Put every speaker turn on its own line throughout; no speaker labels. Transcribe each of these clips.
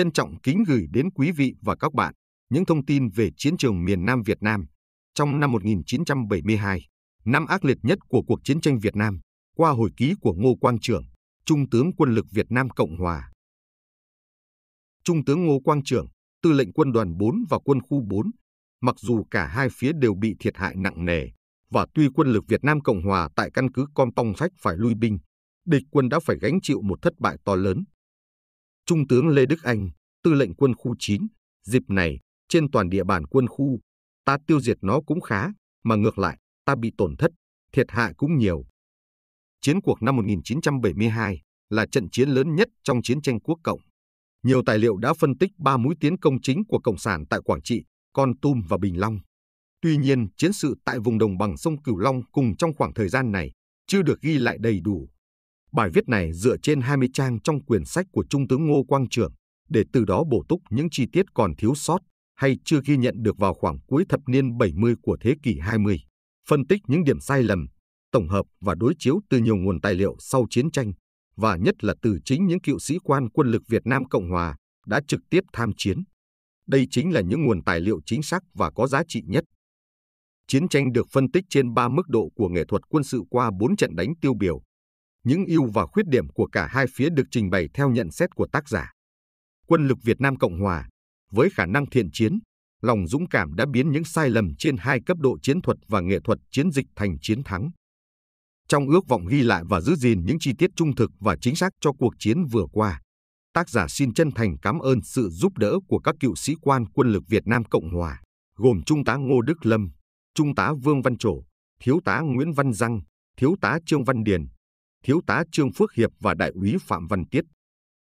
trân trọng kính gửi đến quý vị và các bạn những thông tin về chiến trường miền Nam Việt Nam trong năm 1972, năm ác liệt nhất của cuộc chiến tranh Việt Nam, qua hồi ký của Ngô Quang Trưởng, Trung tướng Quân lực Việt Nam Cộng Hòa. Trung tướng Ngô Quang Trưởng, tư lệnh quân đoàn 4 và quân khu 4, mặc dù cả hai phía đều bị thiệt hại nặng nề, và tuy quân lực Việt Nam Cộng Hòa tại căn cứ Compong Phách phải lui binh, địch quân đã phải gánh chịu một thất bại to lớn, Trung tướng Lê Đức Anh, tư lệnh quân khu 9, dịp này, trên toàn địa bàn quân khu, ta tiêu diệt nó cũng khá, mà ngược lại, ta bị tổn thất, thiệt hại cũng nhiều. Chiến cuộc năm 1972 là trận chiến lớn nhất trong chiến tranh quốc cộng. Nhiều tài liệu đã phân tích ba mũi tiến công chính của Cộng sản tại Quảng Trị, Con Tum và Bình Long. Tuy nhiên, chiến sự tại vùng đồng bằng sông Cửu Long cùng trong khoảng thời gian này chưa được ghi lại đầy đủ Bài viết này dựa trên 20 trang trong quyển sách của Trung tướng Ngô Quang Trường để từ đó bổ túc những chi tiết còn thiếu sót hay chưa ghi nhận được vào khoảng cuối thập niên 70 của thế kỷ 20, phân tích những điểm sai lầm, tổng hợp và đối chiếu từ nhiều nguồn tài liệu sau chiến tranh và nhất là từ chính những cựu sĩ quan quân lực Việt Nam Cộng Hòa đã trực tiếp tham chiến. Đây chính là những nguồn tài liệu chính xác và có giá trị nhất. Chiến tranh được phân tích trên 3 mức độ của nghệ thuật quân sự qua 4 trận đánh tiêu biểu những ưu và khuyết điểm của cả hai phía được trình bày theo nhận xét của tác giả. Quân lực Việt Nam Cộng Hòa, với khả năng thiện chiến, lòng dũng cảm đã biến những sai lầm trên hai cấp độ chiến thuật và nghệ thuật chiến dịch thành chiến thắng. Trong ước vọng ghi lại và giữ gìn những chi tiết trung thực và chính xác cho cuộc chiến vừa qua, tác giả xin chân thành cảm ơn sự giúp đỡ của các cựu sĩ quan quân lực Việt Nam Cộng Hòa, gồm Trung tá Ngô Đức Lâm, Trung tá Vương Văn Trổ, Thiếu tá Nguyễn Văn Răng, Thiếu tá Trương Văn Điền, Thiếu tá Trương Phước Hiệp và Đại úy Phạm Văn Tiết.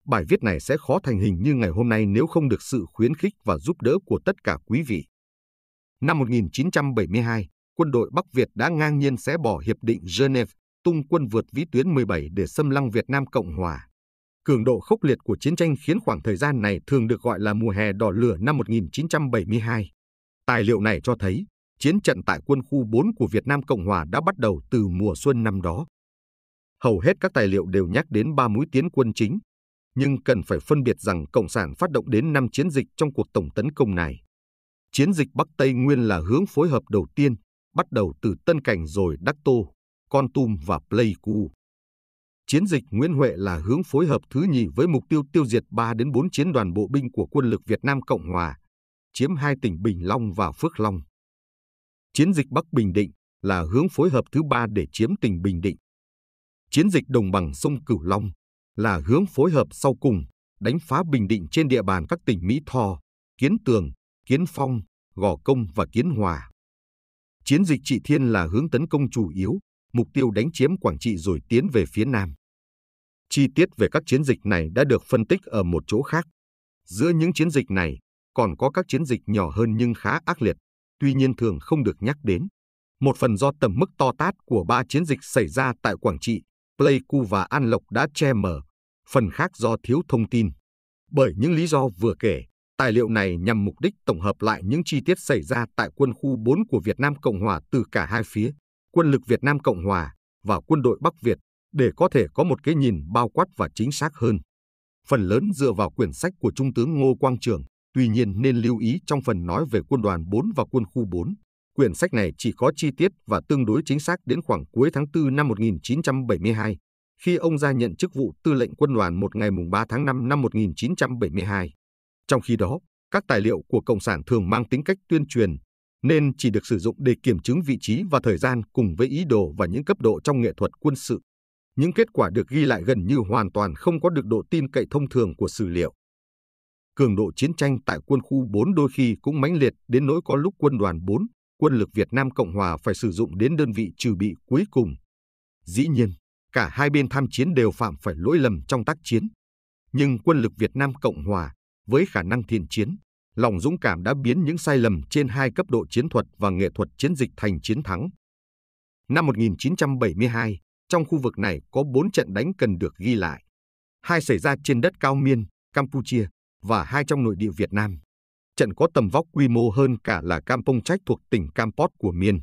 Bài viết này sẽ khó thành hình như ngày hôm nay nếu không được sự khuyến khích và giúp đỡ của tất cả quý vị. Năm 1972, quân đội Bắc Việt đã ngang nhiên xé bỏ Hiệp định Geneva, tung quân vượt vĩ tuyến 17 để xâm lăng Việt Nam Cộng Hòa. Cường độ khốc liệt của chiến tranh khiến khoảng thời gian này thường được gọi là mùa hè đỏ lửa năm 1972. Tài liệu này cho thấy, chiến trận tại quân khu 4 của Việt Nam Cộng Hòa đã bắt đầu từ mùa xuân năm đó hầu hết các tài liệu đều nhắc đến ba mũi tiến quân chính, nhưng cần phải phân biệt rằng Cộng sản phát động đến năm chiến dịch trong cuộc tổng tấn công này. Chiến dịch Bắc Tây Nguyên là hướng phối hợp đầu tiên, bắt đầu từ Tân Cảnh rồi Đắc Tô, Con Tum và Pleiku. Chiến dịch Nguyễn Huệ là hướng phối hợp thứ nhì với mục tiêu tiêu diệt 3 đến 4 chiến đoàn bộ binh của quân lực Việt Nam Cộng Hòa, chiếm hai tỉnh Bình Long và Phước Long. Chiến dịch Bắc Bình Định là hướng phối hợp thứ ba để chiếm tỉnh Bình Định, chiến dịch đồng bằng sông Cửu Long là hướng phối hợp sau cùng đánh phá Bình Định trên địa bàn các tỉnh Mỹ Tho, Kiến Tường, Kiến Phong, Gò Công và Kiến Hòa. Chiến dịch Trị Thiên là hướng tấn công chủ yếu, mục tiêu đánh chiếm Quảng Trị rồi tiến về phía Nam. Chi tiết về các chiến dịch này đã được phân tích ở một chỗ khác. Giữa những chiến dịch này còn có các chiến dịch nhỏ hơn nhưng khá ác liệt, tuy nhiên thường không được nhắc đến. Một phần do tầm mức to tát của ba chiến dịch xảy ra tại Quảng Trị Pleiku và An Lộc đã che mở, phần khác do thiếu thông tin. Bởi những lý do vừa kể, tài liệu này nhằm mục đích tổng hợp lại những chi tiết xảy ra tại quân khu 4 của Việt Nam Cộng Hòa từ cả hai phía, quân lực Việt Nam Cộng Hòa và quân đội Bắc Việt, để có thể có một cái nhìn bao quát và chính xác hơn. Phần lớn dựa vào quyển sách của Trung tướng Ngô Quang Trường, tuy nhiên nên lưu ý trong phần nói về quân đoàn 4 và quân khu 4. Quyển sách này chỉ có chi tiết và tương đối chính xác đến khoảng cuối tháng 4 năm 1972, khi ông ra nhận chức vụ tư lệnh quân đoàn một ngày mùng 3 tháng 5 năm 1972. Trong khi đó, các tài liệu của Cộng sản thường mang tính cách tuyên truyền, nên chỉ được sử dụng để kiểm chứng vị trí và thời gian cùng với ý đồ và những cấp độ trong nghệ thuật quân sự. Những kết quả được ghi lại gần như hoàn toàn không có được độ tin cậy thông thường của sử liệu. Cường độ chiến tranh tại quân khu 4 đôi khi cũng mãnh liệt đến nỗi có lúc quân đoàn 4 quân lực Việt Nam Cộng Hòa phải sử dụng đến đơn vị trừ bị cuối cùng. Dĩ nhiên, cả hai bên tham chiến đều phạm phải lỗi lầm trong tác chiến. Nhưng quân lực Việt Nam Cộng Hòa, với khả năng thiện chiến, lòng dũng cảm đã biến những sai lầm trên hai cấp độ chiến thuật và nghệ thuật chiến dịch thành chiến thắng. Năm 1972, trong khu vực này có bốn trận đánh cần được ghi lại. Hai xảy ra trên đất Cao Miên, Campuchia và hai trong nội địa Việt Nam trận có tầm vóc quy mô hơn cả là Campong Trách thuộc tỉnh Campot của Miên.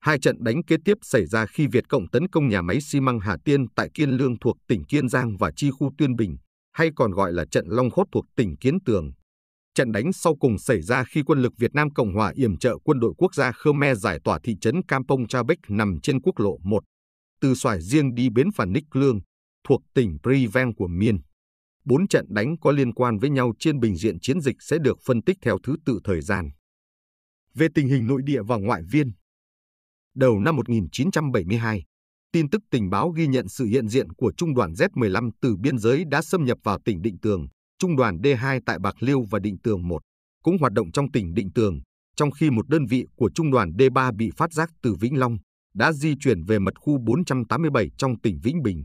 Hai trận đánh kế tiếp xảy ra khi Việt Cộng tấn công nhà máy xi măng Hà Tiên tại Kiên Lương thuộc tỉnh Kiên Giang và chi khu Tuyên Bình, hay còn gọi là trận Long Khốt thuộc tỉnh Kiến Tường. Trận đánh sau cùng xảy ra khi quân lực Việt Nam Cộng Hòa yểm trợ quân đội quốc gia Khmer giải tỏa thị trấn Kampong Chabek nằm trên quốc lộ 1, từ Xoài Riêng đi bến Phản Ních Lương, thuộc tỉnh Veng của Miên. Bốn trận đánh có liên quan với nhau trên bình diện chiến dịch sẽ được phân tích theo thứ tự thời gian. Về tình hình nội địa và ngoại viên. Đầu năm 1972, tin tức tình báo ghi nhận sự hiện diện của trung đoàn Z-15 từ biên giới đã xâm nhập vào tỉnh Định Tường, trung đoàn D2 tại Bạc Liêu và Định Tường 1 cũng hoạt động trong tỉnh Định Tường, trong khi một đơn vị của trung đoàn D3 bị phát giác từ Vĩnh Long đã di chuyển về mật khu 487 trong tỉnh Vĩnh Bình.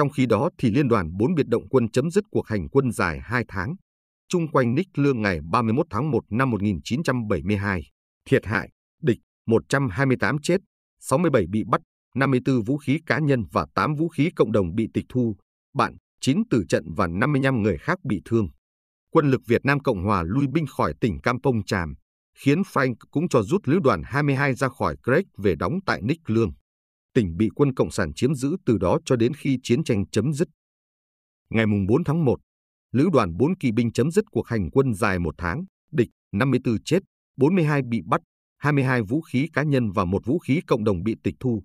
Trong khi đó thì Liên đoàn 4 biệt động quân chấm dứt cuộc hành quân dài 2 tháng, chung quanh Ních Lương ngày 31 tháng 1 năm 1972, thiệt hại, địch 128 chết, 67 bị bắt, 54 vũ khí cá nhân và 8 vũ khí cộng đồng bị tịch thu, bạn 9 tử trận và 55 người khác bị thương. Quân lực Việt Nam Cộng Hòa lui binh khỏi tỉnh Campong Tràm, khiến Frank cũng cho rút lữ đoàn 22 ra khỏi Craig về đóng tại Nick Lương tỉnh bị quân Cộng sản chiếm giữ từ đó cho đến khi chiến tranh chấm dứt. Ngày 4 tháng 1, lữ đoàn 4 kỳ binh chấm dứt cuộc hành quân dài một tháng, địch 54 chết, 42 bị bắt, 22 vũ khí cá nhân và một vũ khí cộng đồng bị tịch thu.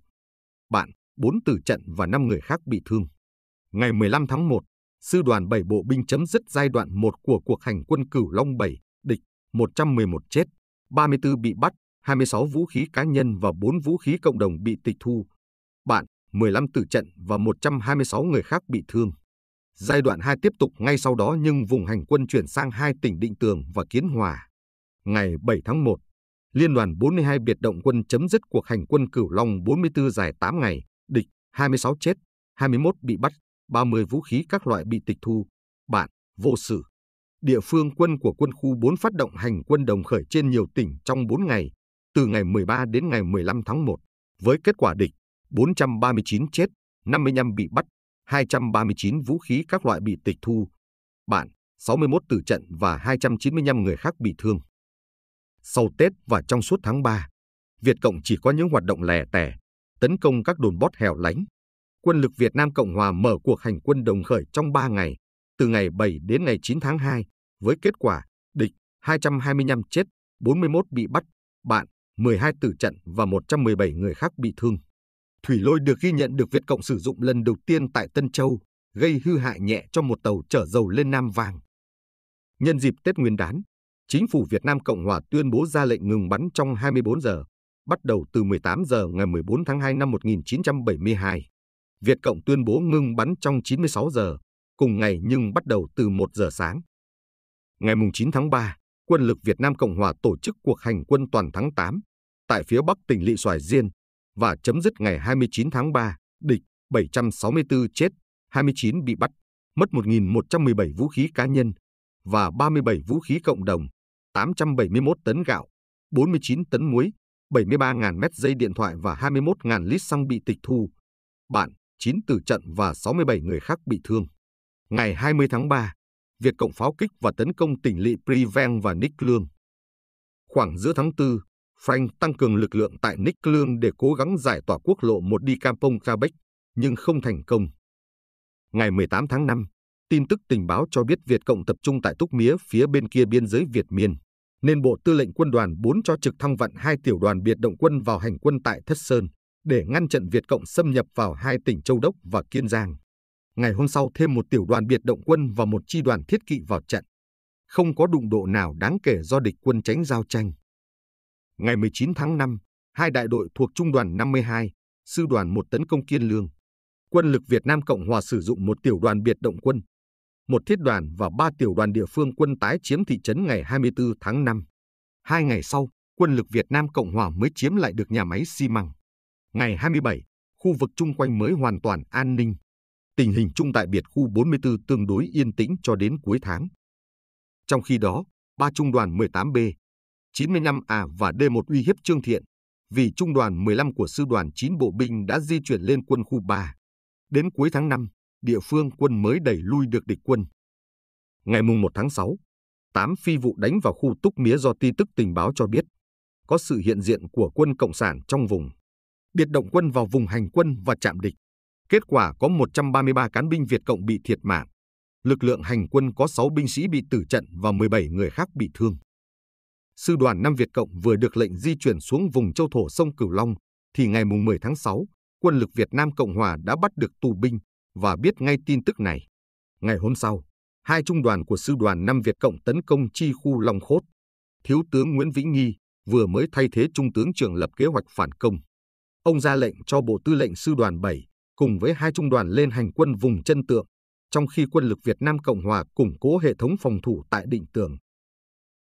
Bạn, 4 tử trận và 5 người khác bị thương. Ngày 15 tháng 1, sư đoàn 7 bộ binh chấm dứt giai đoạn 1 của cuộc hành quân Cửu Long 7, địch 111 chết, 34 bị bắt, 26 vũ khí cá nhân và 4 vũ khí cộng đồng bị tịch thu bạn, 15 tử trận và 126 người khác bị thương. Giai đoạn 2 tiếp tục ngay sau đó nhưng vùng hành quân chuyển sang hai tỉnh Định Tường và Kiến Hòa. Ngày 7 tháng 1, Liên đoàn 42 biệt động quân chấm dứt cuộc hành quân Cửu Long 44 dài 8 ngày, địch 26 chết, 21 bị bắt, 30 vũ khí các loại bị tịch thu, bạn, vô sự. Địa phương quân của quân khu 4 phát động hành quân đồng khởi trên nhiều tỉnh trong 4 ngày, từ ngày 13 đến ngày 15 tháng 1, với kết quả địch 439 chết, 55 bị bắt, 239 vũ khí các loại bị tịch thu, bản 61 tử trận và 295 người khác bị thương. Sau Tết và trong suốt tháng 3, Việt Cộng chỉ có những hoạt động lẻ tẻ, tấn công các đồn bót hẻo lánh. Quân lực Việt Nam Cộng Hòa mở cuộc hành quân đồng khởi trong 3 ngày, từ ngày 7 đến ngày 9 tháng 2, với kết quả địch 225 chết, 41 bị bắt, bạn 12 tử trận và 117 người khác bị thương thủy lôi được ghi nhận được Việt Cộng sử dụng lần đầu tiên tại Tân Châu, gây hư hại nhẹ cho một tàu chở dầu lên Nam Vàng. Nhân dịp Tết Nguyên đán, chính phủ Việt Nam Cộng Hòa tuyên bố ra lệnh ngừng bắn trong 24 giờ, bắt đầu từ 18 giờ ngày 14 tháng 2 năm 1972. Việt Cộng tuyên bố ngừng bắn trong 96 giờ, cùng ngày nhưng bắt đầu từ 1 giờ sáng. Ngày 9 tháng 3, quân lực Việt Nam Cộng Hòa tổ chức cuộc hành quân toàn tháng 8 tại phía bắc tỉnh Lị Xoài Diên, và chấm dứt ngày 29 tháng 3, địch 764 chết, 29 bị bắt, mất 1.117 vũ khí cá nhân và 37 vũ khí cộng đồng, 871 tấn gạo, 49 tấn muối, 73.000 mét dây điện thoại và 21.000 lít xăng bị tịch thu. Bạn, 9 tử trận và 67 người khác bị thương. Ngày 20 tháng 3, việc Cộng pháo kích và tấn công tỉnh lỵ Priven và Nick Lương. Khoảng giữa tháng 4, Frank tăng cường lực lượng tại Nick Lương để cố gắng giải tỏa quốc lộ một đi Campong Quebec, nhưng không thành công. Ngày 18 tháng 5, tin tức tình báo cho biết Việt Cộng tập trung tại Túc Mía phía bên kia biên giới Việt Miên, nên Bộ Tư lệnh Quân đoàn 4 cho trực thăng vận hai tiểu đoàn biệt động quân vào hành quân tại Thất Sơn để ngăn chặn Việt Cộng xâm nhập vào hai tỉnh Châu Đốc và Kiên Giang. Ngày hôm sau thêm một tiểu đoàn biệt động quân và một chi đoàn thiết kỵ vào trận. Không có đụng độ nào đáng kể do địch quân tránh giao tranh. Ngày 19 tháng 5, hai đại đội thuộc Trung đoàn 52, Sư đoàn 1 tấn công Kiên Lương. Quân lực Việt Nam Cộng Hòa sử dụng một tiểu đoàn biệt động quân, một thiết đoàn và ba tiểu đoàn địa phương quân tái chiếm thị trấn ngày 24 tháng 5. Hai ngày sau, quân lực Việt Nam Cộng Hòa mới chiếm lại được nhà máy xi măng. Ngày 27, khu vực chung quanh mới hoàn toàn an ninh. Tình hình chung tại biệt khu 44 tương đối yên tĩnh cho đến cuối tháng. Trong khi đó, ba trung đoàn 18B, 95A và D1 uy hiếp Trương Thiện, vì trung đoàn 15 của sư đoàn 9 bộ binh đã di chuyển lên quân khu 3. Đến cuối tháng 5, địa phương quân mới đẩy lui được địch quân. Ngày mùng 1 tháng 6, 8 phi vụ đánh vào khu Túc Mía do tin tức tình báo cho biết có sự hiện diện của quân Cộng sản trong vùng. Biệt động quân vào vùng hành quân và chạm địch. Kết quả có 133 cán binh Việt Cộng bị thiệt mạng. Lực lượng hành quân có 6 binh sĩ bị tử trận và 17 người khác bị thương sư đoàn Nam Việt Cộng vừa được lệnh di chuyển xuống vùng châu thổ sông Cửu Long, thì ngày 10 tháng 6, quân lực Việt Nam Cộng Hòa đã bắt được tù binh và biết ngay tin tức này. Ngày hôm sau, hai trung đoàn của sư đoàn Nam Việt Cộng tấn công chi khu Long Khốt. Thiếu tướng Nguyễn Vĩnh Nghi vừa mới thay thế Trung tướng trưởng lập kế hoạch phản công. Ông ra lệnh cho Bộ Tư lệnh Sư đoàn 7 cùng với hai trung đoàn lên hành quân vùng chân tượng, trong khi quân lực Việt Nam Cộng Hòa củng cố hệ thống phòng thủ tại định tường.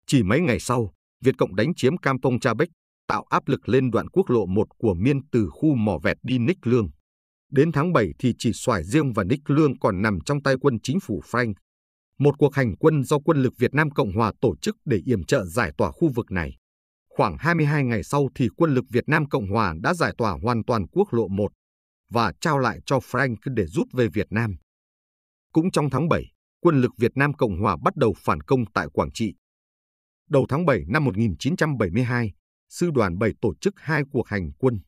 Chỉ mấy ngày sau, Việt Cộng đánh chiếm Kampong Trabek, tạo áp lực lên đoạn quốc lộ 1 của Miên từ khu mỏ vẹt đi Nick Lương. Đến tháng 7 thì chỉ xoài riêng và Nick Lương còn nằm trong tay quân chính phủ Frank. Một cuộc hành quân do quân lực Việt Nam Cộng Hòa tổ chức để yểm trợ giải tỏa khu vực này. Khoảng 22 ngày sau thì quân lực Việt Nam Cộng Hòa đã giải tỏa hoàn toàn quốc lộ 1 và trao lại cho Frank để rút về Việt Nam. Cũng trong tháng 7, quân lực Việt Nam Cộng Hòa bắt đầu phản công tại Quảng Trị. Đầu tháng 7 năm 1972, sư đoàn 7 tổ chức hai cuộc hành quân.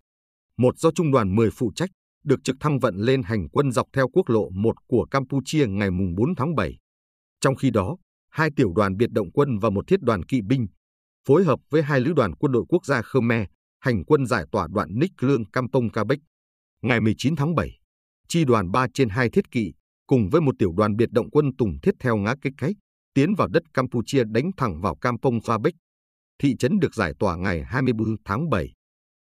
Một do trung đoàn 10 phụ trách, được trực thăng vận lên hành quân dọc theo quốc lộ 1 của Campuchia ngày 4 tháng 7. Trong khi đó, hai tiểu đoàn biệt động quân và một thiết đoàn kỵ binh, phối hợp với hai lữ đoàn quân đội quốc gia Khmer, hành quân giải tỏa đoạn Nick Lương Kampong Kabek. Ngày 19 tháng 7, chi đoàn 3 trên 2 thiết kỵ cùng với một tiểu đoàn biệt động quân Tùng Thiết theo ngã kích cách, tiến vào đất Campuchia đánh thẳng vào Kampong Phapek, thị trấn được giải tỏa ngày 24 tháng 7.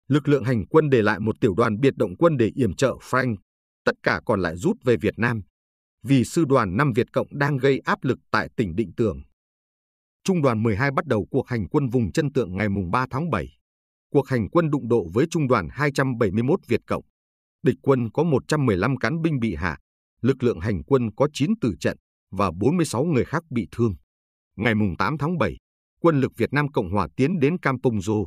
Lực lượng hành quân để lại một tiểu đoàn biệt động quân để yểm trợ Frank, tất cả còn lại rút về Việt Nam, vì sư đoàn 5 Việt Cộng đang gây áp lực tại tỉnh Định Tường. Trung đoàn 12 bắt đầu cuộc hành quân vùng chân tượng ngày 3 tháng 7. Cuộc hành quân đụng độ với trung đoàn 271 Việt Cộng. Địch quân có 115 cán binh bị hạ, lực lượng hành quân có 9 tử trận và 46 người khác bị thương. Ngày mùng 8 tháng 7, quân lực Việt Nam Cộng Hòa tiến đến Campongzo.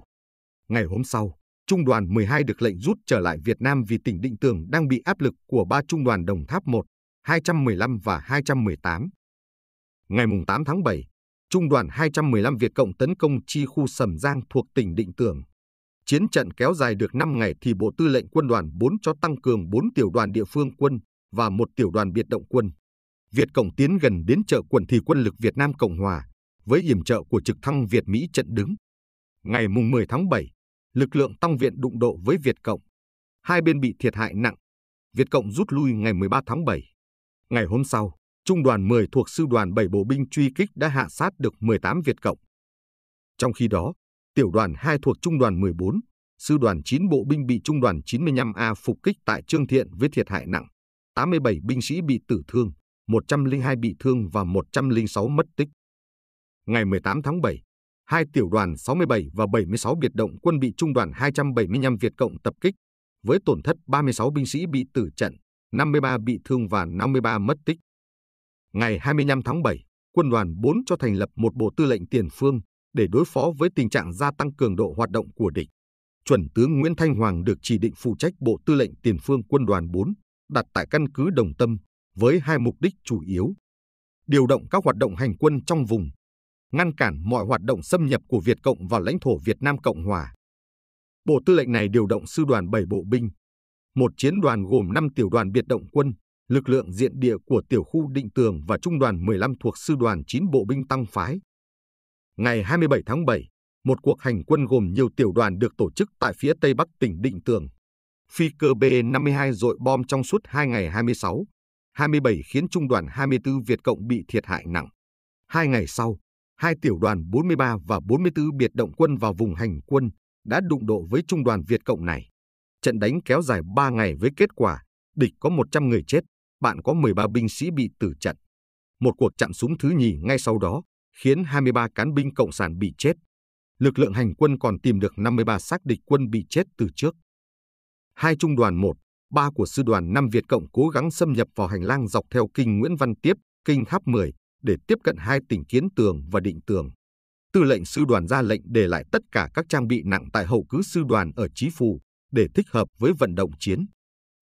Ngày hôm sau, Trung đoàn 12 được lệnh rút trở lại Việt Nam vì tỉnh Định Tường đang bị áp lực của ba trung đoàn Đồng Tháp 1, 215 và 218. Ngày mùng 8 tháng 7, Trung đoàn 215 Việt Cộng tấn công chi khu Sầm Giang thuộc tỉnh Định Tường. Chiến trận kéo dài được 5 ngày thì Bộ Tư lệnh Quân đoàn 4 cho tăng cường 4 tiểu đoàn địa phương quân và một tiểu đoàn biệt động quân. Việt Cộng tiến gần đến chợ quần thì quân lực Việt Nam Cộng Hòa với yểm trợ của trực thăng Việt Mỹ trận đứng. Ngày mùng 10 tháng 7, lực lượng tăng viện đụng độ với Việt Cộng. Hai bên bị thiệt hại nặng. Việt Cộng rút lui ngày 13 tháng 7. Ngày hôm sau, Trung đoàn 10 thuộc Sư đoàn 7 Bộ binh truy kích đã hạ sát được 18 Việt Cộng. Trong khi đó, Tiểu đoàn 2 thuộc Trung đoàn 14, Sư đoàn 9 Bộ binh bị Trung đoàn 95A phục kích tại Trương Thiện với thiệt hại nặng. 87 binh sĩ bị tử thương. 102 bị thương và 106 mất tích. Ngày 18 tháng 7, hai tiểu đoàn 67 và 76 biệt động quân bị trung đoàn 275 Việt Cộng tập kích, với tổn thất 36 binh sĩ bị tử trận, 53 bị thương và 53 mất tích. Ngày 25 tháng 7, quân đoàn 4 cho thành lập một bộ tư lệnh tiền phương để đối phó với tình trạng gia tăng cường độ hoạt động của địch. Chuẩn tướng Nguyễn Thanh Hoàng được chỉ định phụ trách bộ tư lệnh tiền phương quân đoàn 4, đặt tại căn cứ Đồng Tâm, với hai mục đích chủ yếu. Điều động các hoạt động hành quân trong vùng, ngăn cản mọi hoạt động xâm nhập của Việt Cộng vào lãnh thổ Việt Nam Cộng Hòa. Bộ tư lệnh này điều động sư đoàn 7 bộ binh, một chiến đoàn gồm 5 tiểu đoàn biệt động quân, lực lượng diện địa của tiểu khu định tường và trung đoàn 15 thuộc sư đoàn 9 bộ binh tăng phái. Ngày 27 tháng 7, một cuộc hành quân gồm nhiều tiểu đoàn được tổ chức tại phía tây bắc tỉnh Định Tường. Phi cơ B-52 dội bom trong suốt 2 ngày 26, 27 khiến Trung đoàn 24 Việt Cộng bị thiệt hại nặng. Hai ngày sau, hai tiểu đoàn 43 và 44 biệt động quân vào vùng hành quân đã đụng độ với Trung đoàn Việt Cộng này. Trận đánh kéo dài 3 ngày với kết quả địch có 100 người chết, bạn có 13 binh sĩ bị tử trận. Một cuộc chạm súng thứ nhì ngay sau đó khiến 23 cán binh Cộng sản bị chết. Lực lượng hành quân còn tìm được 53 xác địch quân bị chết từ trước. Hai trung đoàn 1 ba của sư đoàn 5 Việt Cộng cố gắng xâm nhập vào hành lang dọc theo kinh Nguyễn Văn Tiếp, kinh Tháp 10 để tiếp cận hai tỉnh Kiến Tường và Định Tường. Tư lệnh sư đoàn ra lệnh để lại tất cả các trang bị nặng tại hậu cứ sư đoàn ở Chí Phù để thích hợp với vận động chiến.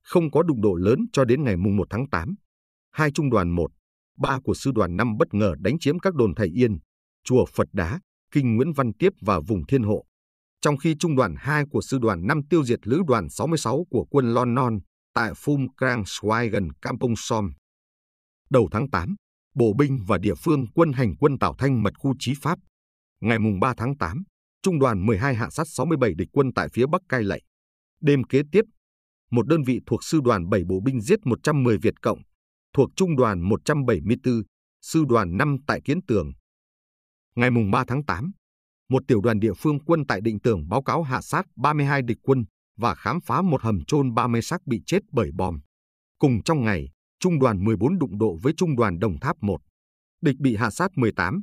Không có đụng độ lớn cho đến ngày mùng 1 tháng 8. Hai trung đoàn 1, 3 của sư đoàn 5 bất ngờ đánh chiếm các đồn Thầy Yên, chùa Phật Đá, kinh Nguyễn Văn Tiếp và vùng Thiên Hộ trong khi trung đoàn 2 của sư đoàn 5 tiêu diệt lữ đoàn 66 của quân Lon Non tại Phum Krang Swai gần Kampong Som. Đầu tháng 8, bộ binh và địa phương quân hành quân tạo thanh mật khu trí Pháp. Ngày mùng 3 tháng 8, trung đoàn 12 hạ sát 67 địch quân tại phía Bắc Cai Lậy. Đêm kế tiếp, một đơn vị thuộc sư đoàn 7 bộ binh giết 110 Việt Cộng, thuộc trung đoàn 174, sư đoàn 5 tại Kiến Tường. Ngày mùng 3 tháng 8, một tiểu đoàn địa phương quân tại định tưởng báo cáo hạ sát 32 địch quân và khám phá một hầm chôn 30 xác bị chết bởi bom. Cùng trong ngày, Trung đoàn 14 đụng độ với Trung đoàn Đồng Tháp 1. Địch bị hạ sát 18,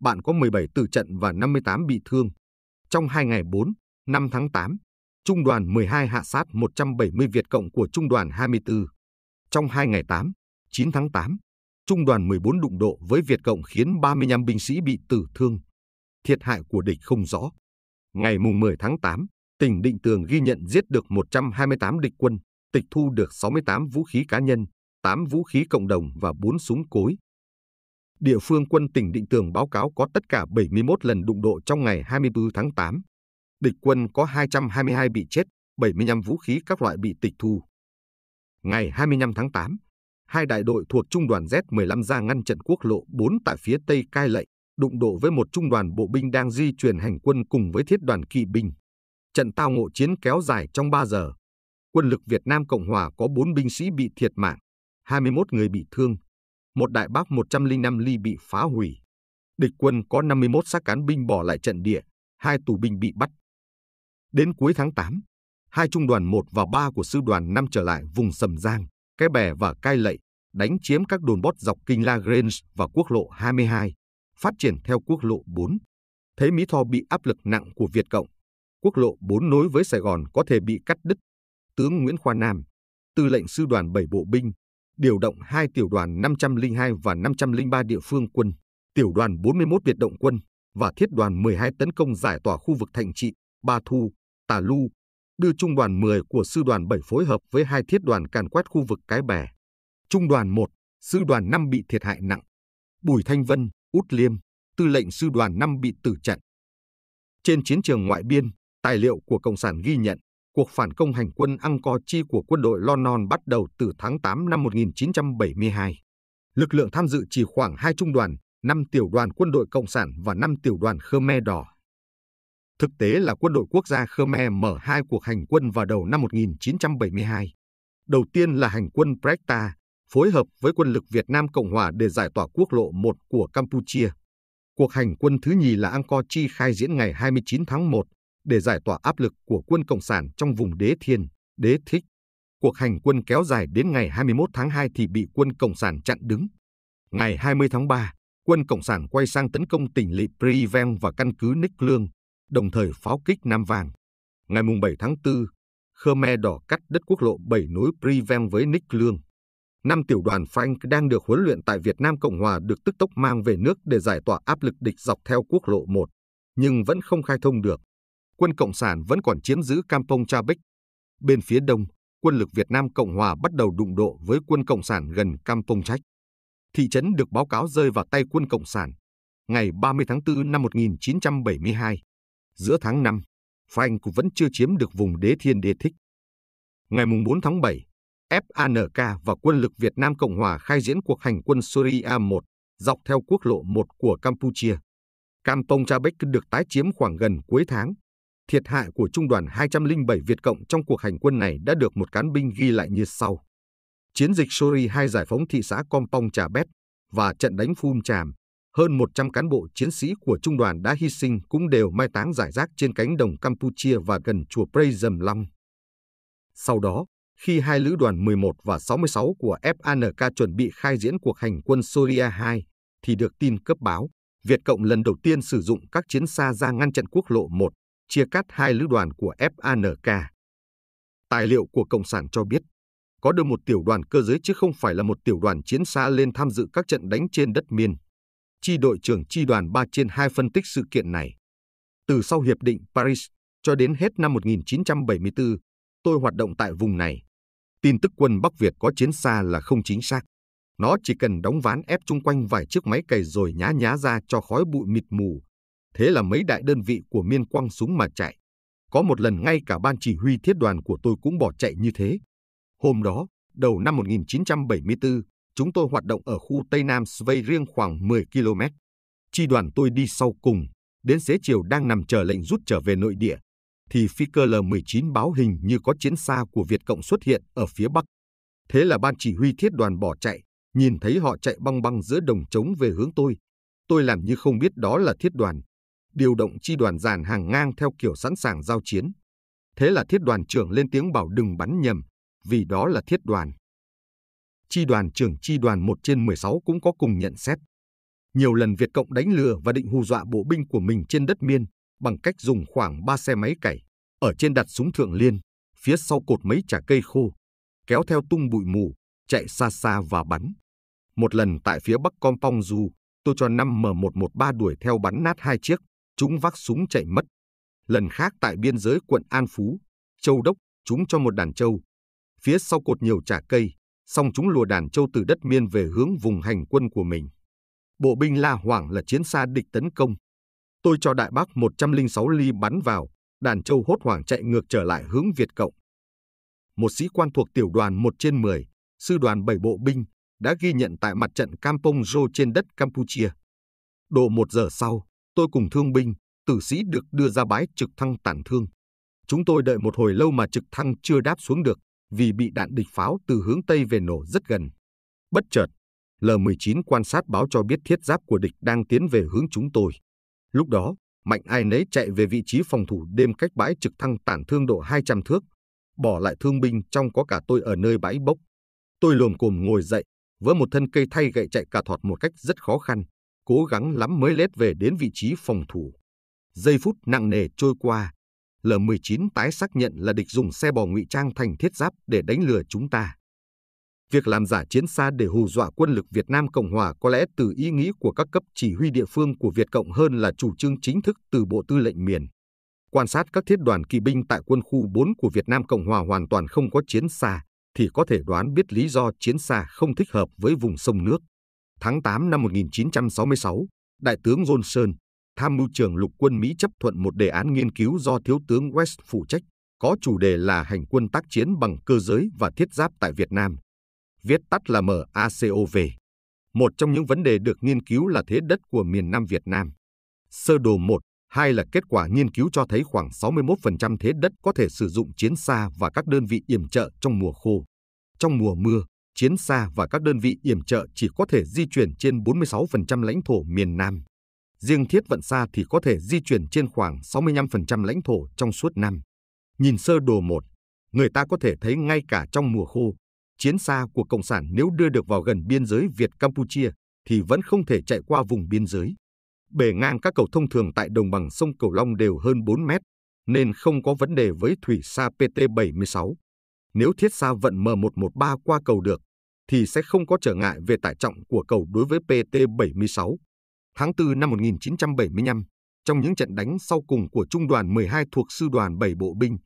bạn có 17 tử trận và 58 bị thương. Trong hai ngày 4, 5 tháng 8, Trung đoàn 12 hạ sát 170 Việt Cộng của Trung đoàn 24. Trong hai ngày 8, 9 tháng 8, Trung đoàn 14 đụng độ với Việt Cộng khiến 35 binh sĩ bị tử thương, thiệt hại của địch không rõ. Ngày mùng 10 tháng 8, tỉnh Định Tường ghi nhận giết được 128 địch quân, tịch thu được 68 vũ khí cá nhân, 8 vũ khí cộng đồng và 4 súng cối. Địa phương quân tỉnh Định Tường báo cáo có tất cả 71 lần đụng độ trong ngày 24 tháng 8. Địch quân có 222 bị chết, 75 vũ khí các loại bị tịch thu. Ngày 25 tháng 8, hai đại đội thuộc Trung đoàn Z-15 ra ngăn trận quốc lộ 4 tại phía tây Cai Lậy, đụng độ với một trung đoàn bộ binh đang di chuyển hành quân cùng với thiết đoàn kỵ binh. Trận tao ngộ chiến kéo dài trong 3 giờ. Quân lực Việt Nam Cộng Hòa có 4 binh sĩ bị thiệt mạng, 21 người bị thương, một đại bác 105 ly bị phá hủy. Địch quân có 51 xác cán binh bỏ lại trận địa, hai tù binh bị bắt. Đến cuối tháng 8, hai trung đoàn 1 và 3 của sư đoàn 5 trở lại vùng Sầm Giang, Cái Bè và Cai Lậy, đánh chiếm các đồn bót dọc kinh La Grange và quốc lộ 22 phát triển theo quốc lộ 4. Thấy Mỹ Tho bị áp lực nặng của Việt Cộng, quốc lộ 4 nối với Sài Gòn có thể bị cắt đứt. Tướng Nguyễn Khoa Nam, tư lệnh sư đoàn 7 bộ binh, điều động hai tiểu đoàn 502 và 503 địa phương quân, tiểu đoàn 41 biệt động quân và thiết đoàn 12 tấn công giải tỏa khu vực thạnh trị, Ba Thu, Tà Lu, đưa trung đoàn 10 của sư đoàn 7 phối hợp với hai thiết đoàn càn quét khu vực Cái Bè. Trung đoàn 1, sư đoàn 5 bị thiệt hại nặng. Bùi Thanh Vân, Út Liêm, tư lệnh sư đoàn 5 bị tử trận. Trên chiến trường ngoại biên, tài liệu của Cộng sản ghi nhận cuộc phản công hành quân Angkor Chi của quân đội London bắt đầu từ tháng 8 năm 1972. Lực lượng tham dự chỉ khoảng hai trung đoàn, 5 tiểu đoàn quân đội Cộng sản và 5 tiểu đoàn Khmer Đỏ. Thực tế là quân đội quốc gia Khmer mở hai cuộc hành quân vào đầu năm 1972. Đầu tiên là hành quân Brekta, phối hợp với quân lực Việt Nam Cộng Hòa để giải tỏa quốc lộ 1 của Campuchia. Cuộc hành quân thứ nhì là Angkor Chi khai diễn ngày 29 tháng 1 để giải tỏa áp lực của quân Cộng sản trong vùng Đế Thiên, Đế Thích. Cuộc hành quân kéo dài đến ngày 21 tháng 2 thì bị quân Cộng sản chặn đứng. Ngày 20 tháng 3, quân Cộng sản quay sang tấn công tỉnh Lị Priven và căn cứ Nick Lương, đồng thời pháo kích Nam Vàng. Ngày 7 tháng 4, Khmer Đỏ cắt đất quốc lộ 7 nối Priven với Nick Lương năm tiểu đoàn Frank đang được huấn luyện tại Việt Nam Cộng Hòa được tức tốc mang về nước để giải tỏa áp lực địch dọc theo quốc lộ 1, nhưng vẫn không khai thông được. Quân Cộng sản vẫn còn chiếm giữ Campong Bích. Bên phía đông, quân lực Việt Nam Cộng Hòa bắt đầu đụng độ với quân Cộng sản gần Campong Trách. Thị trấn được báo cáo rơi vào tay quân Cộng sản. Ngày 30 tháng 4 năm 1972, giữa tháng 5, Frank vẫn chưa chiếm được vùng đế thiên đế thích. Ngày 4 tháng 7, FANK và quân lực Việt Nam Cộng Hòa khai diễn cuộc hành quân Syria 1 dọc theo quốc lộ 1 của Campuchia. Kampong Trabek được tái chiếm khoảng gần cuối tháng. Thiệt hại của trung đoàn 207 Việt Cộng trong cuộc hành quân này đã được một cán binh ghi lại như sau. Chiến dịch Suri 2 giải phóng thị xã Kompong Trà Bét và trận đánh Phum Tràm, hơn 100 cán bộ chiến sĩ của trung đoàn đã hy sinh cũng đều mai táng giải rác trên cánh đồng Campuchia và gần chùa Prey Dầm Long. Sau đó, khi hai lữ đoàn 11 và 66 của FANK chuẩn bị khai diễn cuộc hành quân Soria 2, thì được tin cấp báo, Việt Cộng lần đầu tiên sử dụng các chiến xa ra ngăn chặn quốc lộ 1, chia cắt hai lữ đoàn của FANK. Tài liệu của Cộng sản cho biết, có được một tiểu đoàn cơ giới chứ không phải là một tiểu đoàn chiến xa lên tham dự các trận đánh trên đất miền. Chi đội trưởng chi đoàn 3 trên 2 phân tích sự kiện này. Từ sau Hiệp định Paris cho đến hết năm 1974, tôi hoạt động tại vùng này tin tức quân Bắc Việt có chiến xa là không chính xác. Nó chỉ cần đóng ván ép chung quanh vài chiếc máy cày rồi nhá nhá ra cho khói bụi mịt mù. Thế là mấy đại đơn vị của Miên quăng súng mà chạy. Có một lần ngay cả ban chỉ huy thiết đoàn của tôi cũng bỏ chạy như thế. Hôm đó, đầu năm 1974, chúng tôi hoạt động ở khu Tây Nam Svay riêng khoảng 10 km. Chi đoàn tôi đi sau cùng, đến xế chiều đang nằm chờ lệnh rút trở về nội địa thì phi cơ L-19 báo hình như có chiến xa của Việt Cộng xuất hiện ở phía Bắc. Thế là ban chỉ huy thiết đoàn bỏ chạy, nhìn thấy họ chạy băng băng giữa đồng trống về hướng tôi. Tôi làm như không biết đó là thiết đoàn. Điều động chi đoàn dàn hàng ngang theo kiểu sẵn sàng giao chiến. Thế là thiết đoàn trưởng lên tiếng bảo đừng bắn nhầm, vì đó là thiết đoàn. Chi đoàn trưởng chi đoàn 1 trên 16 cũng có cùng nhận xét. Nhiều lần Việt Cộng đánh lừa và định hù dọa bộ binh của mình trên đất miên, bằng cách dùng khoảng 3 xe máy cày, ở trên đặt súng thượng liên, phía sau cột mấy chả cây khô, kéo theo tung bụi mù, chạy xa xa và bắn. Một lần tại phía bắc Kompong Du, tôi cho 5M113 đuổi theo bắn nát hai chiếc, chúng vác súng chạy mất. Lần khác tại biên giới quận An Phú, Châu Đốc, chúng cho một đàn trâu. Phía sau cột nhiều chả cây, xong chúng lùa đàn trâu từ đất miên về hướng vùng hành quân của mình. Bộ binh La Hoàng là chiến xa địch tấn công, Tôi cho Đại Bác 106 ly bắn vào, đàn trâu hốt hoảng chạy ngược trở lại hướng Việt Cộng. Một sĩ quan thuộc tiểu đoàn 1 trên 10, sư đoàn 7 bộ binh, đã ghi nhận tại mặt trận Kampong Jo trên đất Campuchia. Độ một giờ sau, tôi cùng thương binh, tử sĩ được đưa ra bãi trực thăng tản thương. Chúng tôi đợi một hồi lâu mà trực thăng chưa đáp xuống được vì bị đạn địch pháo từ hướng Tây về nổ rất gần. Bất chợt, L-19 quan sát báo cho biết thiết giáp của địch đang tiến về hướng chúng tôi. Lúc đó, mạnh ai nấy chạy về vị trí phòng thủ đêm cách bãi trực thăng tản thương độ 200 thước, bỏ lại thương binh trong có cả tôi ở nơi bãi bốc. Tôi lồm cồm ngồi dậy, vỡ một thân cây thay gậy chạy cả thọt một cách rất khó khăn, cố gắng lắm mới lết về đến vị trí phòng thủ. Giây phút nặng nề trôi qua, L-19 tái xác nhận là địch dùng xe bò ngụy trang thành thiết giáp để đánh lừa chúng ta. Việc làm giả chiến xa để hù dọa quân lực Việt Nam Cộng Hòa có lẽ từ ý nghĩ của các cấp chỉ huy địa phương của Việt Cộng hơn là chủ trương chính thức từ Bộ Tư lệnh miền. Quan sát các thiết đoàn kỵ binh tại quân khu 4 của Việt Nam Cộng Hòa hoàn toàn không có chiến xa, thì có thể đoán biết lý do chiến xa không thích hợp với vùng sông nước. Tháng 8 năm 1966, Đại tướng John Johnson, tham mưu trưởng lục quân Mỹ chấp thuận một đề án nghiên cứu do Thiếu tướng West phụ trách, có chủ đề là hành quân tác chiến bằng cơ giới và thiết giáp tại Việt Nam viết tắt là MACOV. Một trong những vấn đề được nghiên cứu là thế đất của miền Nam Việt Nam. Sơ đồ 1, 2 là kết quả nghiên cứu cho thấy khoảng 61% thế đất có thể sử dụng chiến xa và các đơn vị yểm trợ trong mùa khô. Trong mùa mưa, chiến xa và các đơn vị yểm trợ chỉ có thể di chuyển trên 46% lãnh thổ miền Nam. Riêng thiết vận xa thì có thể di chuyển trên khoảng 65% lãnh thổ trong suốt năm. Nhìn sơ đồ 1, người ta có thể thấy ngay cả trong mùa khô, chiến xa của Cộng sản nếu đưa được vào gần biên giới Việt-Campuchia thì vẫn không thể chạy qua vùng biên giới. Bề ngang các cầu thông thường tại đồng bằng sông cửu Long đều hơn 4 mét, nên không có vấn đề với thủy xa PT-76. Nếu thiết xa vận M113 qua cầu được, thì sẽ không có trở ngại về tải trọng của cầu đối với PT-76. Tháng 4 năm 1975, trong những trận đánh sau cùng của Trung đoàn 12 thuộc Sư đoàn 7 Bộ binh,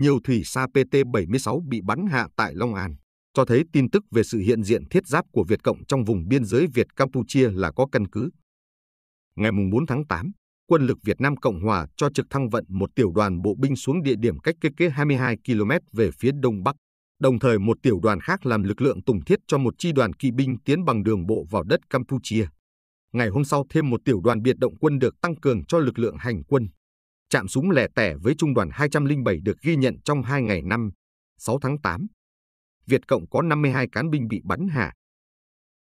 nhiều thủy xa PT-76 bị bắn hạ tại Long An cho thấy tin tức về sự hiện diện thiết giáp của Việt Cộng trong vùng biên giới Việt Campuchia là có căn cứ. Ngày 4 tháng 8, quân lực Việt Nam Cộng Hòa cho trực thăng vận một tiểu đoàn bộ binh xuống địa điểm cách kế kế 22 km về phía đông bắc, đồng thời một tiểu đoàn khác làm lực lượng tùng thiết cho một chi đoàn kỵ binh tiến bằng đường bộ vào đất Campuchia. Ngày hôm sau thêm một tiểu đoàn biệt động quân được tăng cường cho lực lượng hành quân. Trạm súng lẻ tẻ với trung đoàn 207 được ghi nhận trong hai ngày năm, 6 tháng 8 Việt Cộng có 52 cán binh bị bắn hạ.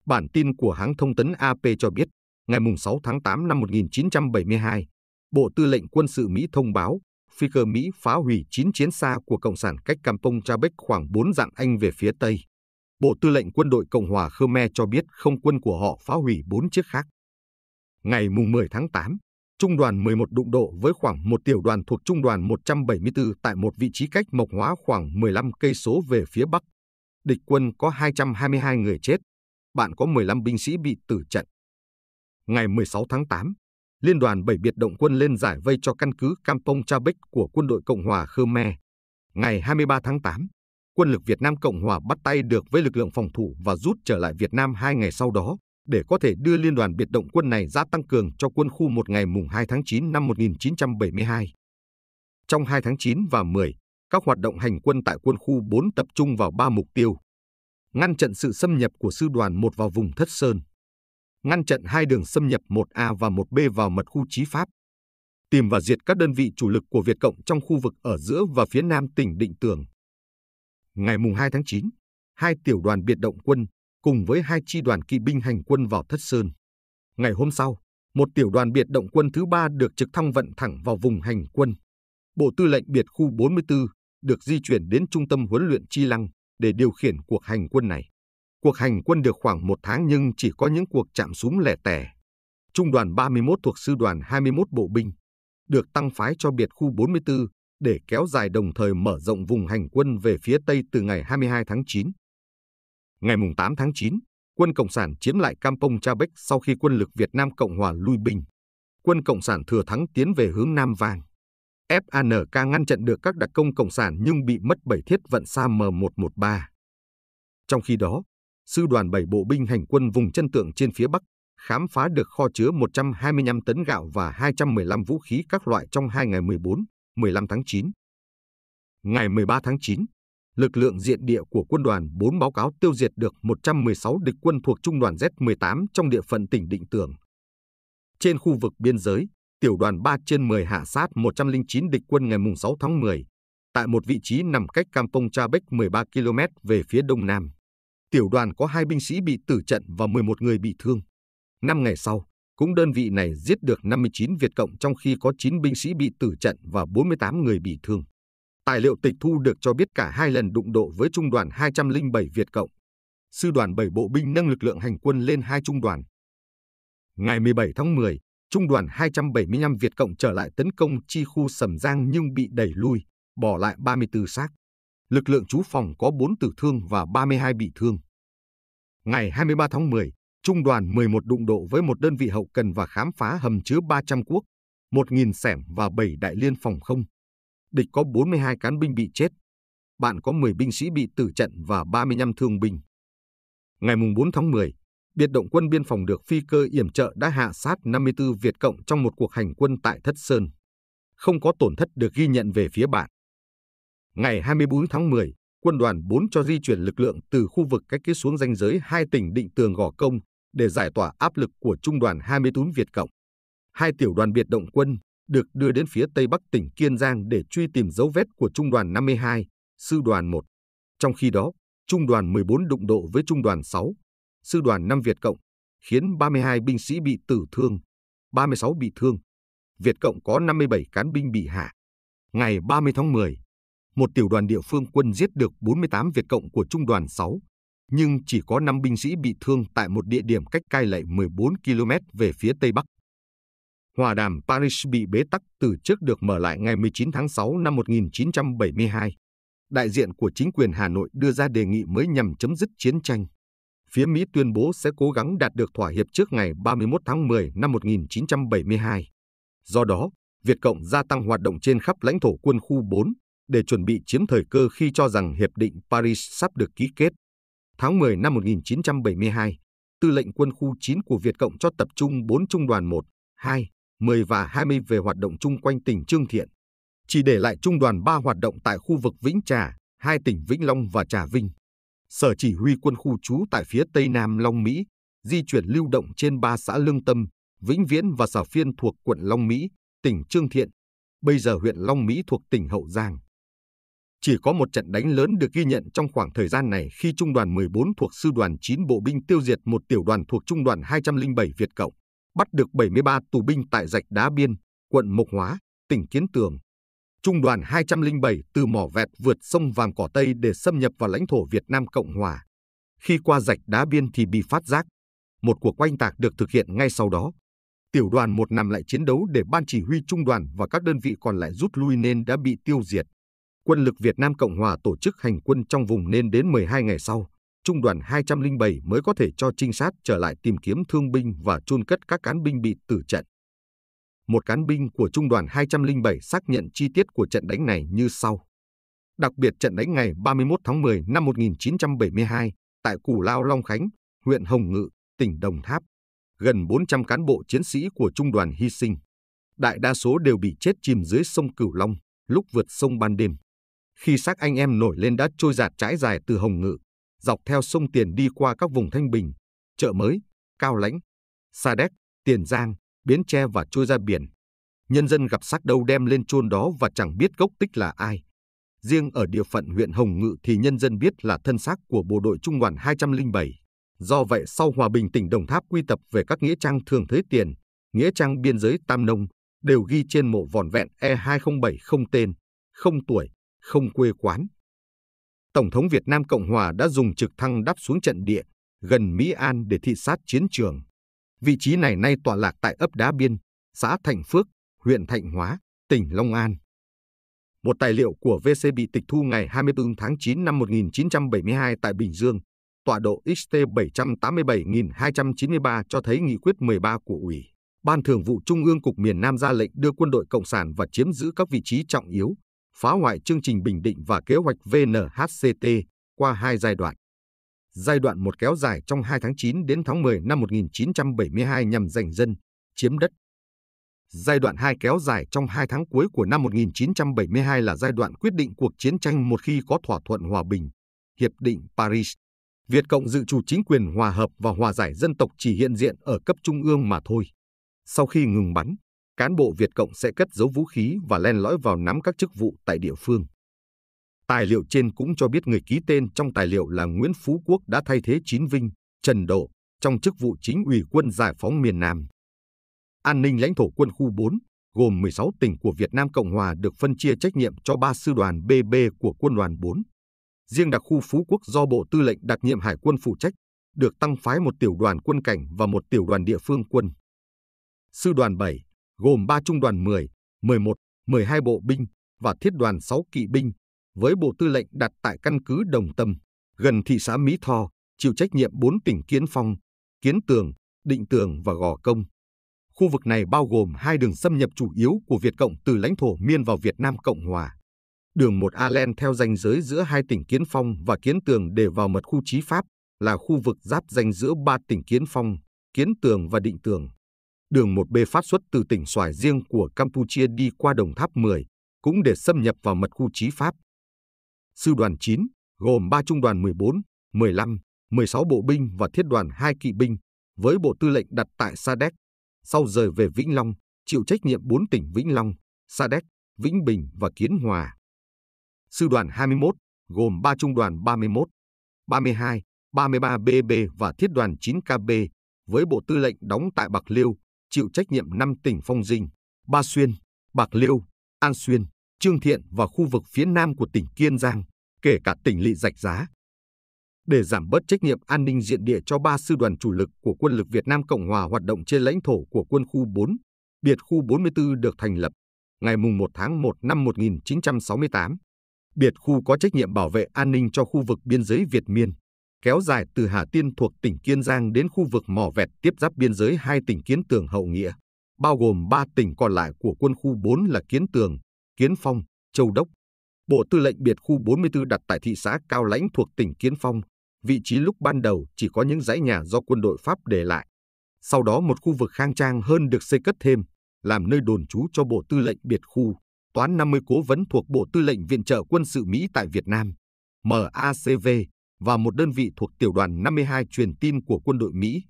Bản tin của hãng thông tấn AP cho biết, ngày 6 tháng 8 năm 1972, Bộ Tư lệnh Quân sự Mỹ thông báo phi cơ Mỹ phá hủy 9 chiến xa của Cộng sản cách Kampong Chapek khoảng 4 dặm Anh về phía Tây. Bộ Tư lệnh Quân đội Cộng hòa Khmer cho biết không quân của họ phá hủy 4 chiếc khác. Ngày 10 tháng 8, Trung đoàn 11 đụng độ với khoảng một tiểu đoàn thuộc Trung đoàn 174 tại một vị trí cách Mộc Hóa khoảng 15 cây số về phía bắc địch quân có 222 người chết, bạn có 15 binh sĩ bị tử trận. Ngày 16 tháng 8, Liên đoàn 7 biệt động quân lên giải vây cho căn cứ Kampong Chabik của quân đội Cộng hòa Khmer. Ngày 23 tháng 8, quân lực Việt Nam Cộng hòa bắt tay được với lực lượng phòng thủ và rút trở lại Việt Nam hai ngày sau đó để có thể đưa liên đoàn biệt động quân này ra tăng cường cho quân khu một ngày mùng 2 tháng 9 năm 1972. Trong 2 tháng 9 và 10, các hoạt động hành quân tại quân khu 4 tập trung vào 3 mục tiêu. Ngăn chặn sự xâm nhập của sư đoàn 1 vào vùng Thất Sơn. Ngăn chặn hai đường xâm nhập 1A và 1B vào mật khu Chí Pháp. Tìm và diệt các đơn vị chủ lực của Việt Cộng trong khu vực ở giữa và phía nam tỉnh Định Tường. Ngày mùng 2 tháng 9, hai tiểu đoàn biệt động quân cùng với hai chi đoàn kỵ binh hành quân vào Thất Sơn. Ngày hôm sau, một tiểu đoàn biệt động quân thứ ba được trực thăng vận thẳng vào vùng hành quân. Bộ Tư lệnh Biệt khu 44 được di chuyển đến trung tâm huấn luyện Chi Lăng để điều khiển cuộc hành quân này. Cuộc hành quân được khoảng một tháng nhưng chỉ có những cuộc chạm súng lẻ tẻ. Trung đoàn 31 thuộc sư đoàn 21 bộ binh, được tăng phái cho biệt khu 44 để kéo dài đồng thời mở rộng vùng hành quân về phía Tây từ ngày 22 tháng 9. Ngày 8 tháng 9, quân Cộng sản chiếm lại Campong Trabek sau khi quân lực Việt Nam Cộng Hòa lui binh. Quân Cộng sản thừa thắng tiến về hướng Nam Vàng. FANK ngăn chặn được các đặc công Cộng sản nhưng bị mất 7 thiết vận xa M113. Trong khi đó, sư đoàn 7 bộ binh hành quân vùng chân tượng trên phía Bắc khám phá được kho chứa 125 tấn gạo và 215 vũ khí các loại trong hai ngày 14, 15 tháng 9. Ngày 13 tháng 9, lực lượng diện địa của quân đoàn 4 báo cáo tiêu diệt được 116 địch quân thuộc trung đoàn Z18 trong địa phận tỉnh Định Tường. Trên khu vực biên giới, tiểu đoàn 3 trên 10 hạ sát 109 địch quân ngày 6 tháng 10, tại một vị trí nằm cách Campong Cha Bách 13 km về phía đông nam. Tiểu đoàn có hai binh sĩ bị tử trận và 11 người bị thương. Năm ngày sau, cũng đơn vị này giết được 59 Việt Cộng trong khi có 9 binh sĩ bị tử trận và 48 người bị thương. Tài liệu tịch thu được cho biết cả hai lần đụng độ với trung đoàn 207 Việt Cộng. Sư đoàn 7 bộ binh nâng lực lượng hành quân lên hai trung đoàn. Ngày 17 tháng 10, Trung đoàn 275 Việt Cộng trở lại tấn công chi khu Sầm Giang nhưng bị đẩy lui, bỏ lại 34 xác. Lực lượng trú phòng có 4 tử thương và 32 bị thương. Ngày 23 tháng 10, Trung đoàn 11 đụng độ với một đơn vị hậu cần và khám phá hầm chứa 300 cuốc, 1.000 sẻm và 7 đại liên phòng không. Địch có 42 cán binh bị chết. Bạn có 10 binh sĩ bị tử trận và 35 thương binh. Ngày 4 tháng 10, biệt động quân biên phòng được phi cơ yểm trợ đã hạ sát 54 Việt Cộng trong một cuộc hành quân tại Thất Sơn. Không có tổn thất được ghi nhận về phía bạn. Ngày 24 tháng 10, quân đoàn 4 cho di chuyển lực lượng từ khu vực cách kết xuống danh giới hai tỉnh Định Tường Gò Công để giải tỏa áp lực của trung đoàn 24 Việt Cộng. Hai tiểu đoàn biệt động quân được đưa đến phía tây bắc tỉnh Kiên Giang để truy tìm dấu vết của trung đoàn 52, sư đoàn 1. Trong khi đó, trung đoàn 14 đụng độ với trung đoàn 6, sư đoàn 5 Việt Cộng, khiến 32 binh sĩ bị tử thương, 36 bị thương. Việt Cộng có 57 cán binh bị hạ. Ngày 30 tháng 10, một tiểu đoàn địa phương quân giết được 48 Việt Cộng của Trung đoàn 6, nhưng chỉ có 5 binh sĩ bị thương tại một địa điểm cách cai lệ 14 km về phía Tây Bắc. Hòa đàm Paris bị bế tắc từ trước được mở lại ngày 19 tháng 6 năm 1972. Đại diện của chính quyền Hà Nội đưa ra đề nghị mới nhằm chấm dứt chiến tranh phía Mỹ tuyên bố sẽ cố gắng đạt được thỏa hiệp trước ngày 31 tháng 10 năm 1972. Do đó, Việt Cộng gia tăng hoạt động trên khắp lãnh thổ quân khu 4 để chuẩn bị chiếm thời cơ khi cho rằng Hiệp định Paris sắp được ký kết. Tháng 10 năm 1972, Tư lệnh quân khu 9 của Việt Cộng cho tập trung 4 trung đoàn 1, 2, 10 và 20 về hoạt động chung quanh tỉnh Trương Thiện. Chỉ để lại trung đoàn 3 hoạt động tại khu vực Vĩnh Trà, hai tỉnh Vĩnh Long và Trà Vinh. Sở chỉ huy quân khu trú tại phía Tây Nam Long Mỹ, di chuyển lưu động trên ba xã Lương Tâm, Vĩnh Viễn và Sở Phiên thuộc quận Long Mỹ, tỉnh Trương Thiện, bây giờ huyện Long Mỹ thuộc tỉnh Hậu Giang. Chỉ có một trận đánh lớn được ghi nhận trong khoảng thời gian này khi Trung đoàn 14 thuộc Sư đoàn 9 Bộ binh tiêu diệt một tiểu đoàn thuộc Trung đoàn 207 Việt Cộng, bắt được 73 tù binh tại dạch Đá Biên, quận Mộc Hóa, tỉnh Kiến Tường, Trung đoàn 207 từ mỏ vẹt vượt sông Vàm Cỏ Tây để xâm nhập vào lãnh thổ Việt Nam Cộng Hòa. Khi qua rạch đá biên thì bị phát giác. Một cuộc quanh tạc được thực hiện ngay sau đó. Tiểu đoàn một nằm lại chiến đấu để ban chỉ huy trung đoàn và các đơn vị còn lại rút lui nên đã bị tiêu diệt. Quân lực Việt Nam Cộng Hòa tổ chức hành quân trong vùng nên đến 12 ngày sau, trung đoàn 207 mới có thể cho trinh sát trở lại tìm kiếm thương binh và chôn cất các cán binh bị tử trận một cán binh của Trung đoàn 207 xác nhận chi tiết của trận đánh này như sau. Đặc biệt trận đánh ngày 31 tháng 10 năm 1972 tại Củ Lao Long Khánh, huyện Hồng Ngự, tỉnh Đồng Tháp, gần 400 cán bộ chiến sĩ của trung đoàn hy sinh. Đại đa số đều bị chết chìm dưới sông Cửu Long lúc vượt sông ban đêm. Khi xác anh em nổi lên đã trôi giạt trải dài từ Hồng Ngự, dọc theo sông Tiền đi qua các vùng Thanh Bình, Chợ Mới, Cao Lãnh, Sa Đéc, Tiền Giang, Bến Tre và trôi ra biển. Nhân dân gặp xác đâu đem lên chôn đó và chẳng biết gốc tích là ai. Riêng ở địa phận huyện Hồng Ngự thì nhân dân biết là thân xác của bộ đội Trung đoàn 207. Do vậy sau hòa bình tỉnh Đồng Tháp quy tập về các nghĩa trang thường thế tiền, nghĩa trang biên giới Tam Nông đều ghi trên mộ vòn vẹn E207 không tên, không tuổi, không quê quán. Tổng thống Việt Nam Cộng Hòa đã dùng trực thăng đáp xuống trận địa gần Mỹ An để thị sát chiến trường. Vị trí này nay tọa lạc tại ấp Đá Biên, xã Thạnh Phước, huyện Thạnh Hóa, tỉnh Long An. Một tài liệu của VC bị tịch thu ngày 24 tháng 9 năm 1972 tại Bình Dương, tọa độ XT 787.293 cho thấy nghị quyết 13 của Ủy. Ban Thường vụ Trung ương Cục miền Nam ra lệnh đưa quân đội Cộng sản và chiếm giữ các vị trí trọng yếu, phá hoại chương trình Bình Định và kế hoạch VNHCT qua hai giai đoạn giai đoạn một kéo dài trong 2 tháng 9 đến tháng 10 năm 1972 nhằm giành dân, chiếm đất. Giai đoạn 2 kéo dài trong 2 tháng cuối của năm 1972 là giai đoạn quyết định cuộc chiến tranh một khi có thỏa thuận hòa bình, Hiệp định Paris. Việt Cộng dự chủ chính quyền hòa hợp và hòa giải dân tộc chỉ hiện diện ở cấp trung ương mà thôi. Sau khi ngừng bắn, cán bộ Việt Cộng sẽ cất giấu vũ khí và len lỏi vào nắm các chức vụ tại địa phương. Tài liệu trên cũng cho biết người ký tên trong tài liệu là Nguyễn Phú Quốc đã thay thế Chín Vinh, Trần Độ trong chức vụ chính ủy quân giải phóng miền Nam. An ninh lãnh thổ quân khu 4 gồm 16 tỉnh của Việt Nam Cộng Hòa được phân chia trách nhiệm cho 3 sư đoàn BB của quân đoàn 4. Riêng đặc khu Phú Quốc do Bộ Tư lệnh đặc nhiệm Hải quân phụ trách, được tăng phái một tiểu đoàn quân cảnh và một tiểu đoàn địa phương quân. Sư đoàn 7 gồm 3 trung đoàn 10, 11, 12 bộ binh và thiết đoàn 6 kỵ binh với Bộ Tư lệnh đặt tại căn cứ Đồng Tâm, gần thị xã Mỹ Tho, chịu trách nhiệm 4 tỉnh Kiến Phong, Kiến Tường, Định Tường và Gò Công. Khu vực này bao gồm hai đường xâm nhập chủ yếu của Việt Cộng từ lãnh thổ Miên vào Việt Nam Cộng Hòa. Đường 1A len theo ranh giới giữa hai tỉnh Kiến Phong và Kiến Tường để vào mật khu Chí Pháp là khu vực giáp ranh giữa ba tỉnh Kiến Phong, Kiến Tường và Định Tường. Đường 1B phát xuất từ tỉnh Xoài riêng của Campuchia đi qua Đồng Tháp 10, cũng để xâm nhập vào mật khu Chí Pháp. Sư đoàn 9 gồm 3 trung đoàn 14, 15, 16 bộ binh và thiết đoàn 2 kỵ binh với bộ tư lệnh đặt tại Sa Đéc, sau rời về Vĩnh Long, chịu trách nhiệm 4 tỉnh Vĩnh Long, Sa Đéc, Vĩnh Bình và Kiến Hòa. Sư đoàn 21 gồm 3 trung đoàn 31, 32, 33 BB và thiết đoàn 9 KB với bộ tư lệnh đóng tại Bạc Liêu, chịu trách nhiệm 5 tỉnh Phong Dinh, Ba Xuyên, Bạc Liêu, An Xuyên, Trương Thiện và khu vực phía nam của tỉnh Kiên Giang, kể cả tỉnh Lị Dạch Giá. Để giảm bớt trách nhiệm an ninh diện địa cho ba sư đoàn chủ lực của quân lực Việt Nam Cộng Hòa hoạt động trên lãnh thổ của quân khu 4, biệt khu 44 được thành lập ngày 1 tháng 1 năm 1968. Biệt khu có trách nhiệm bảo vệ an ninh cho khu vực biên giới Việt Miên, kéo dài từ Hà Tiên thuộc tỉnh Kiên Giang đến khu vực mỏ vẹt tiếp giáp biên giới hai tỉnh Kiến Tường Hậu Nghĩa, bao gồm ba tỉnh còn lại của quân khu 4 là Kiến Tường, Kiến Phong, Châu Đốc. Bộ Tư lệnh Biệt khu 44 đặt tại thị xã Cao Lãnh thuộc tỉnh Kiến Phong, vị trí lúc ban đầu chỉ có những dãy nhà do quân đội Pháp để lại. Sau đó một khu vực khang trang hơn được xây cất thêm, làm nơi đồn trú cho Bộ Tư lệnh Biệt khu, toán 50 cố vấn thuộc Bộ Tư lệnh Viện trợ quân sự Mỹ tại Việt Nam, MACV, và một đơn vị thuộc Tiểu đoàn 52 truyền tin của quân đội Mỹ.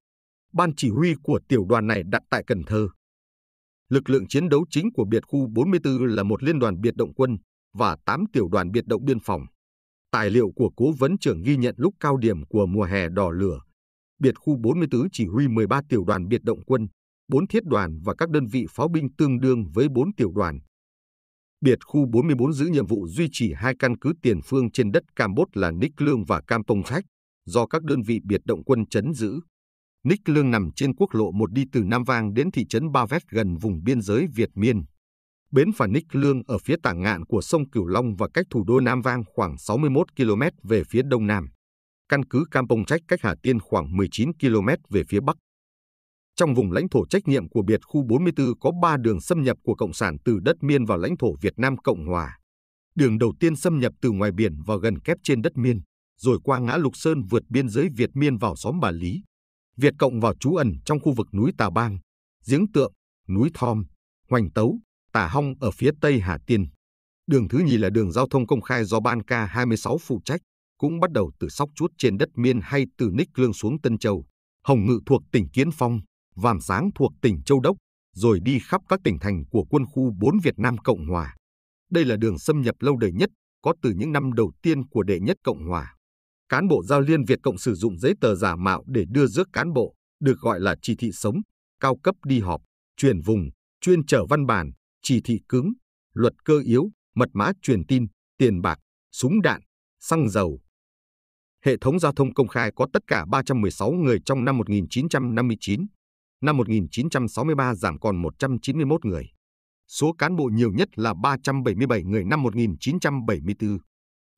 Ban chỉ huy của tiểu đoàn này đặt tại Cần Thơ lực lượng chiến đấu chính của biệt khu 44 là một liên đoàn biệt động quân và 8 tiểu đoàn biệt động biên phòng. Tài liệu của cố vấn trưởng ghi nhận lúc cao điểm của mùa hè đỏ lửa, biệt khu 44 chỉ huy 13 tiểu đoàn biệt động quân, 4 thiết đoàn và các đơn vị pháo binh tương đương với 4 tiểu đoàn. Biệt khu 44 giữ nhiệm vụ duy trì hai căn cứ tiền phương trên đất Campuchia là Nick Lương và Campong Trách do các đơn vị biệt động quân chấn giữ. Nick Lương nằm trên quốc lộ 1 đi từ Nam Vang đến thị trấn Ba Vét gần vùng biên giới Việt Miên. Bến phà Nick Lương ở phía tả ngạn của sông Cửu Long và cách thủ đô Nam Vang khoảng 61 km về phía đông nam. Căn cứ Campong Trách cách Hà Tiên khoảng 19 km về phía bắc. Trong vùng lãnh thổ trách nhiệm của biệt khu 44 có 3 đường xâm nhập của Cộng sản từ đất miên vào lãnh thổ Việt Nam Cộng Hòa. Đường đầu tiên xâm nhập từ ngoài biển vào gần kép trên đất miên, rồi qua ngã Lục Sơn vượt biên giới Việt miên vào xóm Bà Lý, Việt Cộng vào trú ẩn trong khu vực núi Tà Bang, Giếng Tượng, núi Thom, Hoành Tấu, Tà Hong ở phía Tây Hà Tiên. Đường thứ nhì là đường giao thông công khai do Ban K26 phụ trách, cũng bắt đầu từ Sóc Chuốt trên đất Miên hay từ Ních Lương xuống Tân Châu, Hồng Ngự thuộc tỉnh Kiến Phong, Vàm Sáng thuộc tỉnh Châu Đốc, rồi đi khắp các tỉnh thành của quân khu 4 Việt Nam Cộng Hòa. Đây là đường xâm nhập lâu đời nhất, có từ những năm đầu tiên của đệ nhất Cộng Hòa cán bộ giao liên Việt Cộng sử dụng giấy tờ giả mạo để đưa rước cán bộ, được gọi là chỉ thị sống, cao cấp đi họp, truyền vùng, chuyên trở văn bản, chỉ thị cứng, luật cơ yếu, mật mã truyền tin, tiền bạc, súng đạn, xăng dầu. Hệ thống giao thông công khai có tất cả 316 người trong năm 1959, năm 1963 giảm còn 191 người. Số cán bộ nhiều nhất là 377 người năm 1974.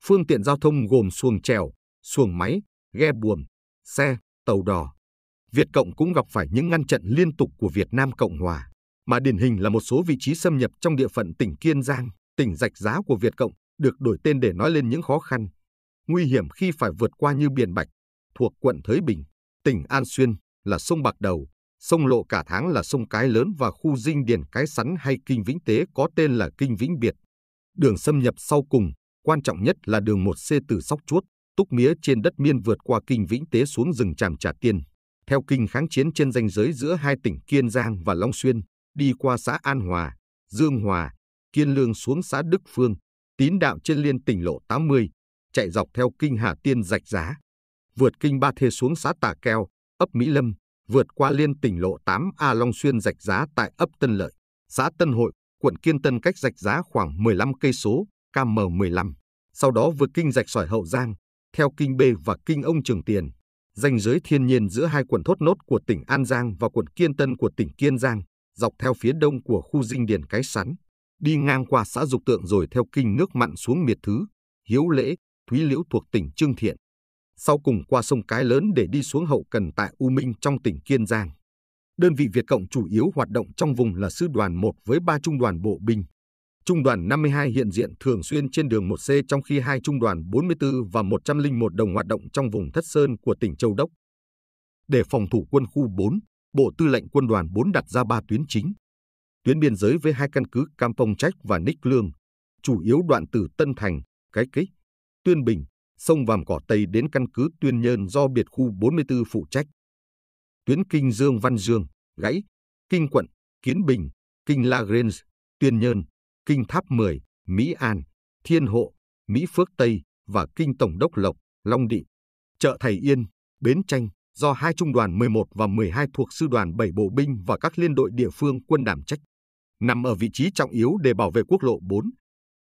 Phương tiện giao thông gồm xuồng chèo xuồng máy, ghe buồm, xe, tàu đò. Việt Cộng cũng gặp phải những ngăn chặn liên tục của Việt Nam Cộng Hòa, mà điển hình là một số vị trí xâm nhập trong địa phận tỉnh Kiên Giang, tỉnh rạch giá của Việt Cộng, được đổi tên để nói lên những khó khăn, nguy hiểm khi phải vượt qua như Biển Bạch, thuộc quận Thới Bình, tỉnh An Xuyên là sông Bạc Đầu, sông Lộ Cả Tháng là sông Cái Lớn và khu dinh điền Cái Sắn hay Kinh Vĩnh Tế có tên là Kinh Vĩnh Biệt. Đường xâm nhập sau cùng, quan trọng nhất là đường 1C từ Sóc Chuốt túc mía trên đất miên vượt qua kinh Vĩnh Tế xuống rừng Tràm Trà Tiên. Theo kinh kháng chiến trên ranh giới giữa hai tỉnh Kiên Giang và Long Xuyên, đi qua xã An Hòa, Dương Hòa, Kiên Lương xuống xã Đức Phương, tín đạo trên liên tỉnh lộ 80, chạy dọc theo kinh Hà Tiên rạch giá, vượt kinh Ba Thê xuống xã Tà Keo, ấp Mỹ Lâm, vượt qua liên tỉnh lộ 8A Long Xuyên rạch giá tại ấp Tân Lợi, xã Tân Hội, quận Kiên Tân cách rạch giá khoảng 15 cây số, KM15. Sau đó vượt kinh rạch sỏi Hậu Giang, theo kinh B và kinh ông Trường Tiền, ranh giới thiên nhiên giữa hai quận Thốt Nốt của tỉnh An Giang và quận Kiên Tân của tỉnh Kiên Giang, dọc theo phía đông của khu dinh điền Cái Sắn, đi ngang qua xã Dục Tượng rồi theo kinh nước mặn xuống Miệt Thứ, Hiếu Lễ, Thúy Liễu thuộc tỉnh Trương Thiện. Sau cùng qua sông Cái Lớn để đi xuống hậu cần tại U Minh trong tỉnh Kiên Giang. Đơn vị Việt Cộng chủ yếu hoạt động trong vùng là sư đoàn 1 với 3 trung đoàn bộ binh, Trung đoàn 52 hiện diện thường xuyên trên đường 1C trong khi hai trung đoàn 44 và 101 đồng hoạt động trong vùng Thất Sơn của tỉnh Châu Đốc. Để phòng thủ quân khu 4, Bộ Tư lệnh Quân đoàn 4 đặt ra 3 tuyến chính. Tuyến biên giới với hai căn cứ Campong Trách và Nick Lương, chủ yếu đoạn từ Tân Thành, Cái Kích, Tuyên Bình, sông Vàm Cỏ Tây đến căn cứ Tuyên Nhơn do biệt khu 44 phụ trách. Tuyến Kinh Dương Văn Dương, Gãy, Kinh Quận, Kiến Bình, Kinh La Grange, Tuyên Nhơn, Kinh Tháp 10, Mỹ An, Thiên Hộ, Mỹ Phước Tây và Kinh Tổng Đốc Lộc, Long Định. Chợ Thầy Yên, Bến Tranh do hai trung đoàn 11 và 12 thuộc sư đoàn 7 bộ binh và các liên đội địa phương quân đảm trách. Nằm ở vị trí trọng yếu để bảo vệ quốc lộ 4,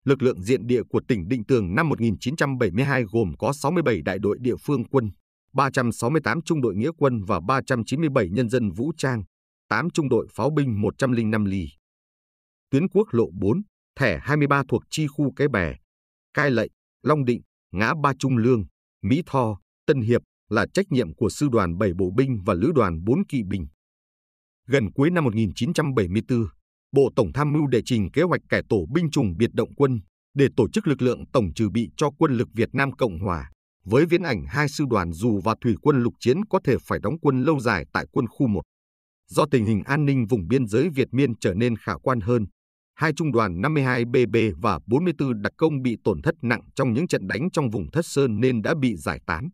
lực lượng diện địa của tỉnh Định Tường năm 1972 gồm có 67 đại đội địa phương quân, 368 trung đội nghĩa quân và 397 nhân dân vũ trang, 8 trung đội pháo binh 105 lì. Tuyến quốc lộ 4 thẻ 23 thuộc chi khu Cái Bè, Cai Lậy, Long Định, Ngã Ba Trung Lương, Mỹ Tho, Tân Hiệp là trách nhiệm của Sư đoàn 7 Bộ binh và Lữ đoàn 4 Kỵ binh. Gần cuối năm 1974, Bộ Tổng tham mưu đệ trình kế hoạch cải tổ binh chủng biệt động quân để tổ chức lực lượng tổng trừ bị cho quân lực Việt Nam Cộng Hòa, với viễn ảnh hai sư đoàn dù và thủy quân lục chiến có thể phải đóng quân lâu dài tại quân khu 1. Do tình hình an ninh vùng biên giới Việt Miên trở nên khả quan hơn, hai trung đoàn 52BB và 44 đặc công bị tổn thất nặng trong những trận đánh trong vùng Thất Sơn nên đã bị giải tán.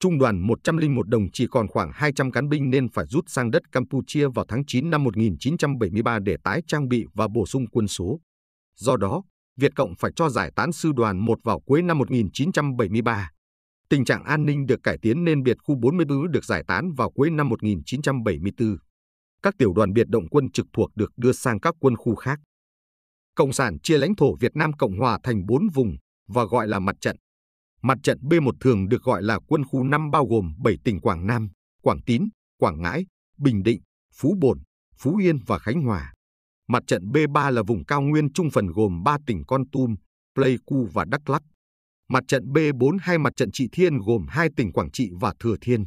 Trung đoàn 101 đồng chỉ còn khoảng 200 cán binh nên phải rút sang đất Campuchia vào tháng 9 năm 1973 để tái trang bị và bổ sung quân số. Do đó, Việt Cộng phải cho giải tán sư đoàn 1 vào cuối năm 1973. Tình trạng an ninh được cải tiến nên biệt khu 44 được giải tán vào cuối năm 1974. Các tiểu đoàn biệt động quân trực thuộc được đưa sang các quân khu khác. Cộng sản chia lãnh thổ Việt Nam Cộng Hòa thành 4 vùng và gọi là mặt trận. Mặt trận B1 thường được gọi là quân khu 5 bao gồm 7 tỉnh Quảng Nam, Quảng Tín, Quảng Ngãi, Bình Định, Phú Bồn, Phú Yên và Khánh Hòa. Mặt trận B3 là vùng cao nguyên trung phần gồm 3 tỉnh Con Tum, Pleiku và Đắk Lắk. Mặt trận B4 hay mặt trận Trị Thiên gồm hai tỉnh Quảng Trị và Thừa Thiên.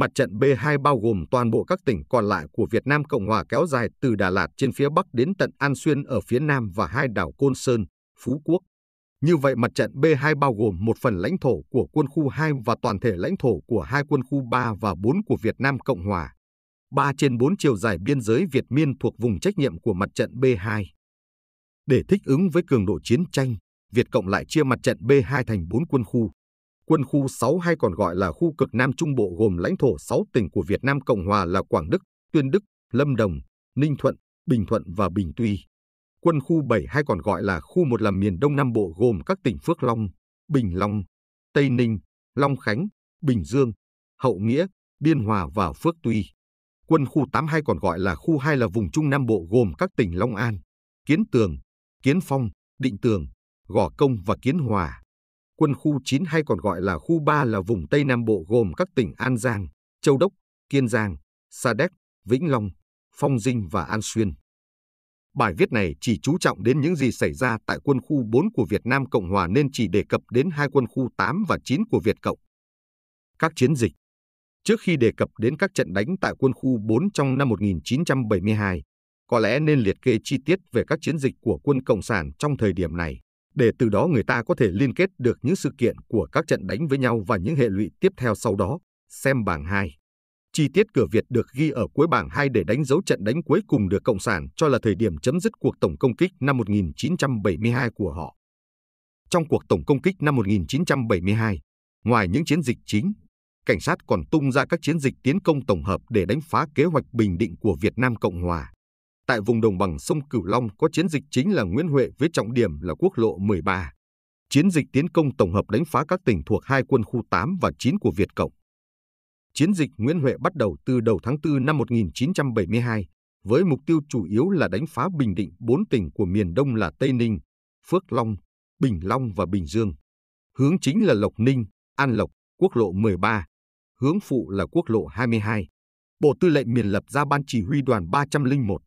Mặt trận B2 bao gồm toàn bộ các tỉnh còn lại của Việt Nam Cộng Hòa kéo dài từ Đà Lạt trên phía Bắc đến tận An Xuyên ở phía Nam và hai đảo Côn Sơn, Phú Quốc. Như vậy mặt trận B2 bao gồm một phần lãnh thổ của quân khu 2 và toàn thể lãnh thổ của hai quân khu 3 và 4 của Việt Nam Cộng Hòa. 3 trên 4 chiều dài biên giới Việt Miên thuộc vùng trách nhiệm của mặt trận B2. Để thích ứng với cường độ chiến tranh, Việt Cộng lại chia mặt trận B2 thành 4 quân khu. Quân khu 6 hay còn gọi là khu cực Nam Trung Bộ gồm lãnh thổ 6 tỉnh của Việt Nam Cộng Hòa là Quảng Đức, Tuyên Đức, Lâm Đồng, Ninh Thuận, Bình Thuận và Bình Tuy. Quân khu 7 hay còn gọi là khu 1 là miền Đông Nam Bộ gồm các tỉnh Phước Long, Bình Long, Tây Ninh, Long Khánh, Bình Dương, Hậu Nghĩa, Biên Hòa và Phước Tuy. Quân khu 8 hay còn gọi là khu 2 là vùng Trung Nam Bộ gồm các tỉnh Long An, Kiến Tường, Kiến Phong, Định Tường, Gò Công và Kiến Hòa quân khu 9 hay còn gọi là khu 3 là vùng Tây Nam Bộ gồm các tỉnh An Giang, Châu Đốc, Kiên Giang, Sa Đéc, Vĩnh Long, Phong Dinh và An Xuyên. Bài viết này chỉ chú trọng đến những gì xảy ra tại quân khu 4 của Việt Nam Cộng Hòa nên chỉ đề cập đến hai quân khu 8 và 9 của Việt Cộng. Các chiến dịch Trước khi đề cập đến các trận đánh tại quân khu 4 trong năm 1972, có lẽ nên liệt kê chi tiết về các chiến dịch của quân Cộng sản trong thời điểm này để từ đó người ta có thể liên kết được những sự kiện của các trận đánh với nhau và những hệ lụy tiếp theo sau đó. Xem bảng 2. Chi tiết cửa Việt được ghi ở cuối bảng 2 để đánh dấu trận đánh cuối cùng được Cộng sản cho là thời điểm chấm dứt cuộc tổng công kích năm 1972 của họ. Trong cuộc tổng công kích năm 1972, ngoài những chiến dịch chính, cảnh sát còn tung ra các chiến dịch tiến công tổng hợp để đánh phá kế hoạch bình định của Việt Nam Cộng Hòa. Tại vùng đồng bằng sông Cửu Long có chiến dịch chính là Nguyễn Huệ với trọng điểm là quốc lộ 13. Chiến dịch tiến công tổng hợp đánh phá các tỉnh thuộc hai quân khu 8 và 9 của Việt Cộng. Chiến dịch Nguyễn Huệ bắt đầu từ đầu tháng 4 năm 1972 với mục tiêu chủ yếu là đánh phá Bình Định bốn tỉnh của miền Đông là Tây Ninh, Phước Long, Bình Long và Bình Dương. Hướng chính là Lộc Ninh, An Lộc, quốc lộ 13. Hướng phụ là quốc lộ 22. Bộ Tư lệnh miền lập ra Ban Chỉ huy đoàn 301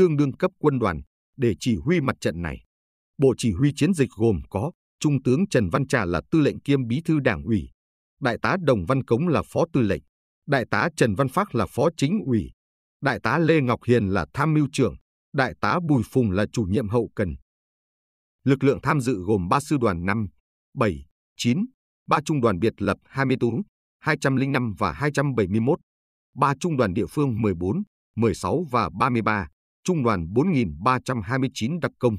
tương đương cấp quân đoàn, để chỉ huy mặt trận này. Bộ chỉ huy chiến dịch gồm có Trung tướng Trần Văn Trà là tư lệnh kiêm bí thư đảng ủy, Đại tá Đồng Văn Cống là phó tư lệnh, Đại tá Trần Văn Phát là phó chính ủy, Đại tá Lê Ngọc Hiền là tham mưu trưởng, Đại tá Bùi Phùng là chủ nhiệm hậu cần. Lực lượng tham dự gồm 3 sư đoàn 5, 7, 9, 3 trung đoàn biệt lập 24, 205 và 271, 3 trung đoàn địa phương 14, 16 và 33, Trung đoàn 4.329 đặc công,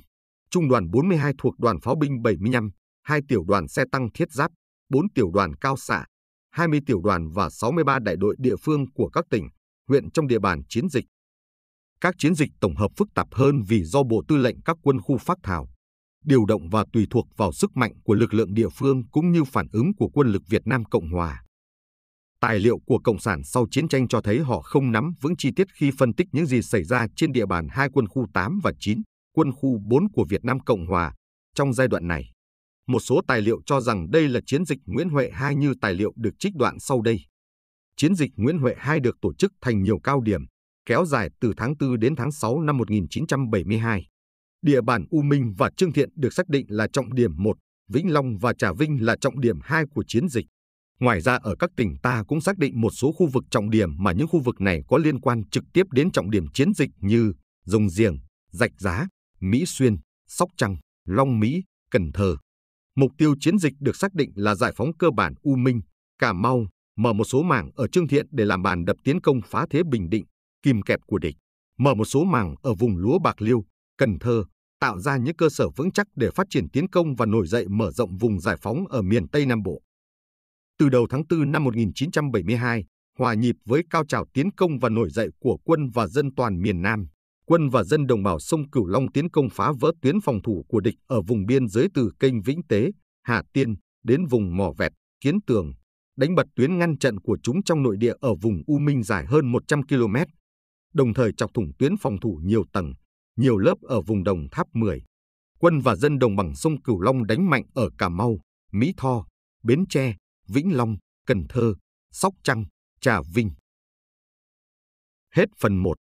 Trung đoàn 42 thuộc đoàn pháo binh 75, hai tiểu đoàn xe tăng thiết giáp, 4 tiểu đoàn cao xạ, 20 tiểu đoàn và 63 đại đội địa phương của các tỉnh, huyện trong địa bàn chiến dịch. Các chiến dịch tổng hợp phức tạp hơn vì do Bộ Tư lệnh các quân khu phát thảo, điều động và tùy thuộc vào sức mạnh của lực lượng địa phương cũng như phản ứng của quân lực Việt Nam Cộng Hòa. Tài liệu của Cộng sản sau chiến tranh cho thấy họ không nắm vững chi tiết khi phân tích những gì xảy ra trên địa bàn hai quân khu 8 và 9, quân khu 4 của Việt Nam Cộng Hòa trong giai đoạn này. Một số tài liệu cho rằng đây là chiến dịch Nguyễn Huệ II như tài liệu được trích đoạn sau đây. Chiến dịch Nguyễn Huệ II được tổ chức thành nhiều cao điểm, kéo dài từ tháng 4 đến tháng 6 năm 1972. Địa bàn U Minh và Trương Thiện được xác định là trọng điểm 1, Vĩnh Long và Trà Vinh là trọng điểm 2 của chiến dịch. Ngoài ra ở các tỉnh ta cũng xác định một số khu vực trọng điểm mà những khu vực này có liên quan trực tiếp đến trọng điểm chiến dịch như Rồng diềng, dạch Giá, Mỹ Xuyên, Sóc Trăng, Long Mỹ, Cần Thơ. Mục tiêu chiến dịch được xác định là giải phóng cơ bản U Minh, Cà Mau, mở một số mảng ở Trương Thiện để làm bàn đập tiến công phá thế Bình Định, kìm kẹp của địch, mở một số mảng ở vùng lúa Bạc Liêu, Cần Thơ, tạo ra những cơ sở vững chắc để phát triển tiến công và nổi dậy mở rộng vùng giải phóng ở miền Tây Nam Bộ. Từ đầu tháng 4 năm 1972, hòa nhịp với cao trào tiến công và nổi dậy của quân và dân toàn miền Nam, quân và dân đồng bào sông Cửu Long tiến công phá vỡ tuyến phòng thủ của địch ở vùng biên giới từ kênh Vĩnh Tế, Hà Tiên đến vùng Mỏ Vẹt, Kiến Tường, đánh bật tuyến ngăn trận của chúng trong nội địa ở vùng U Minh dài hơn 100 km, đồng thời chọc thủng tuyến phòng thủ nhiều tầng, nhiều lớp ở vùng Đồng Tháp 10. Quân và dân đồng bằng sông Cửu Long đánh mạnh ở Cà Mau, Mỹ Tho, Bến Tre, Vĩnh Long, Cần Thơ, Sóc Trăng, Trà Vinh. Hết phần 1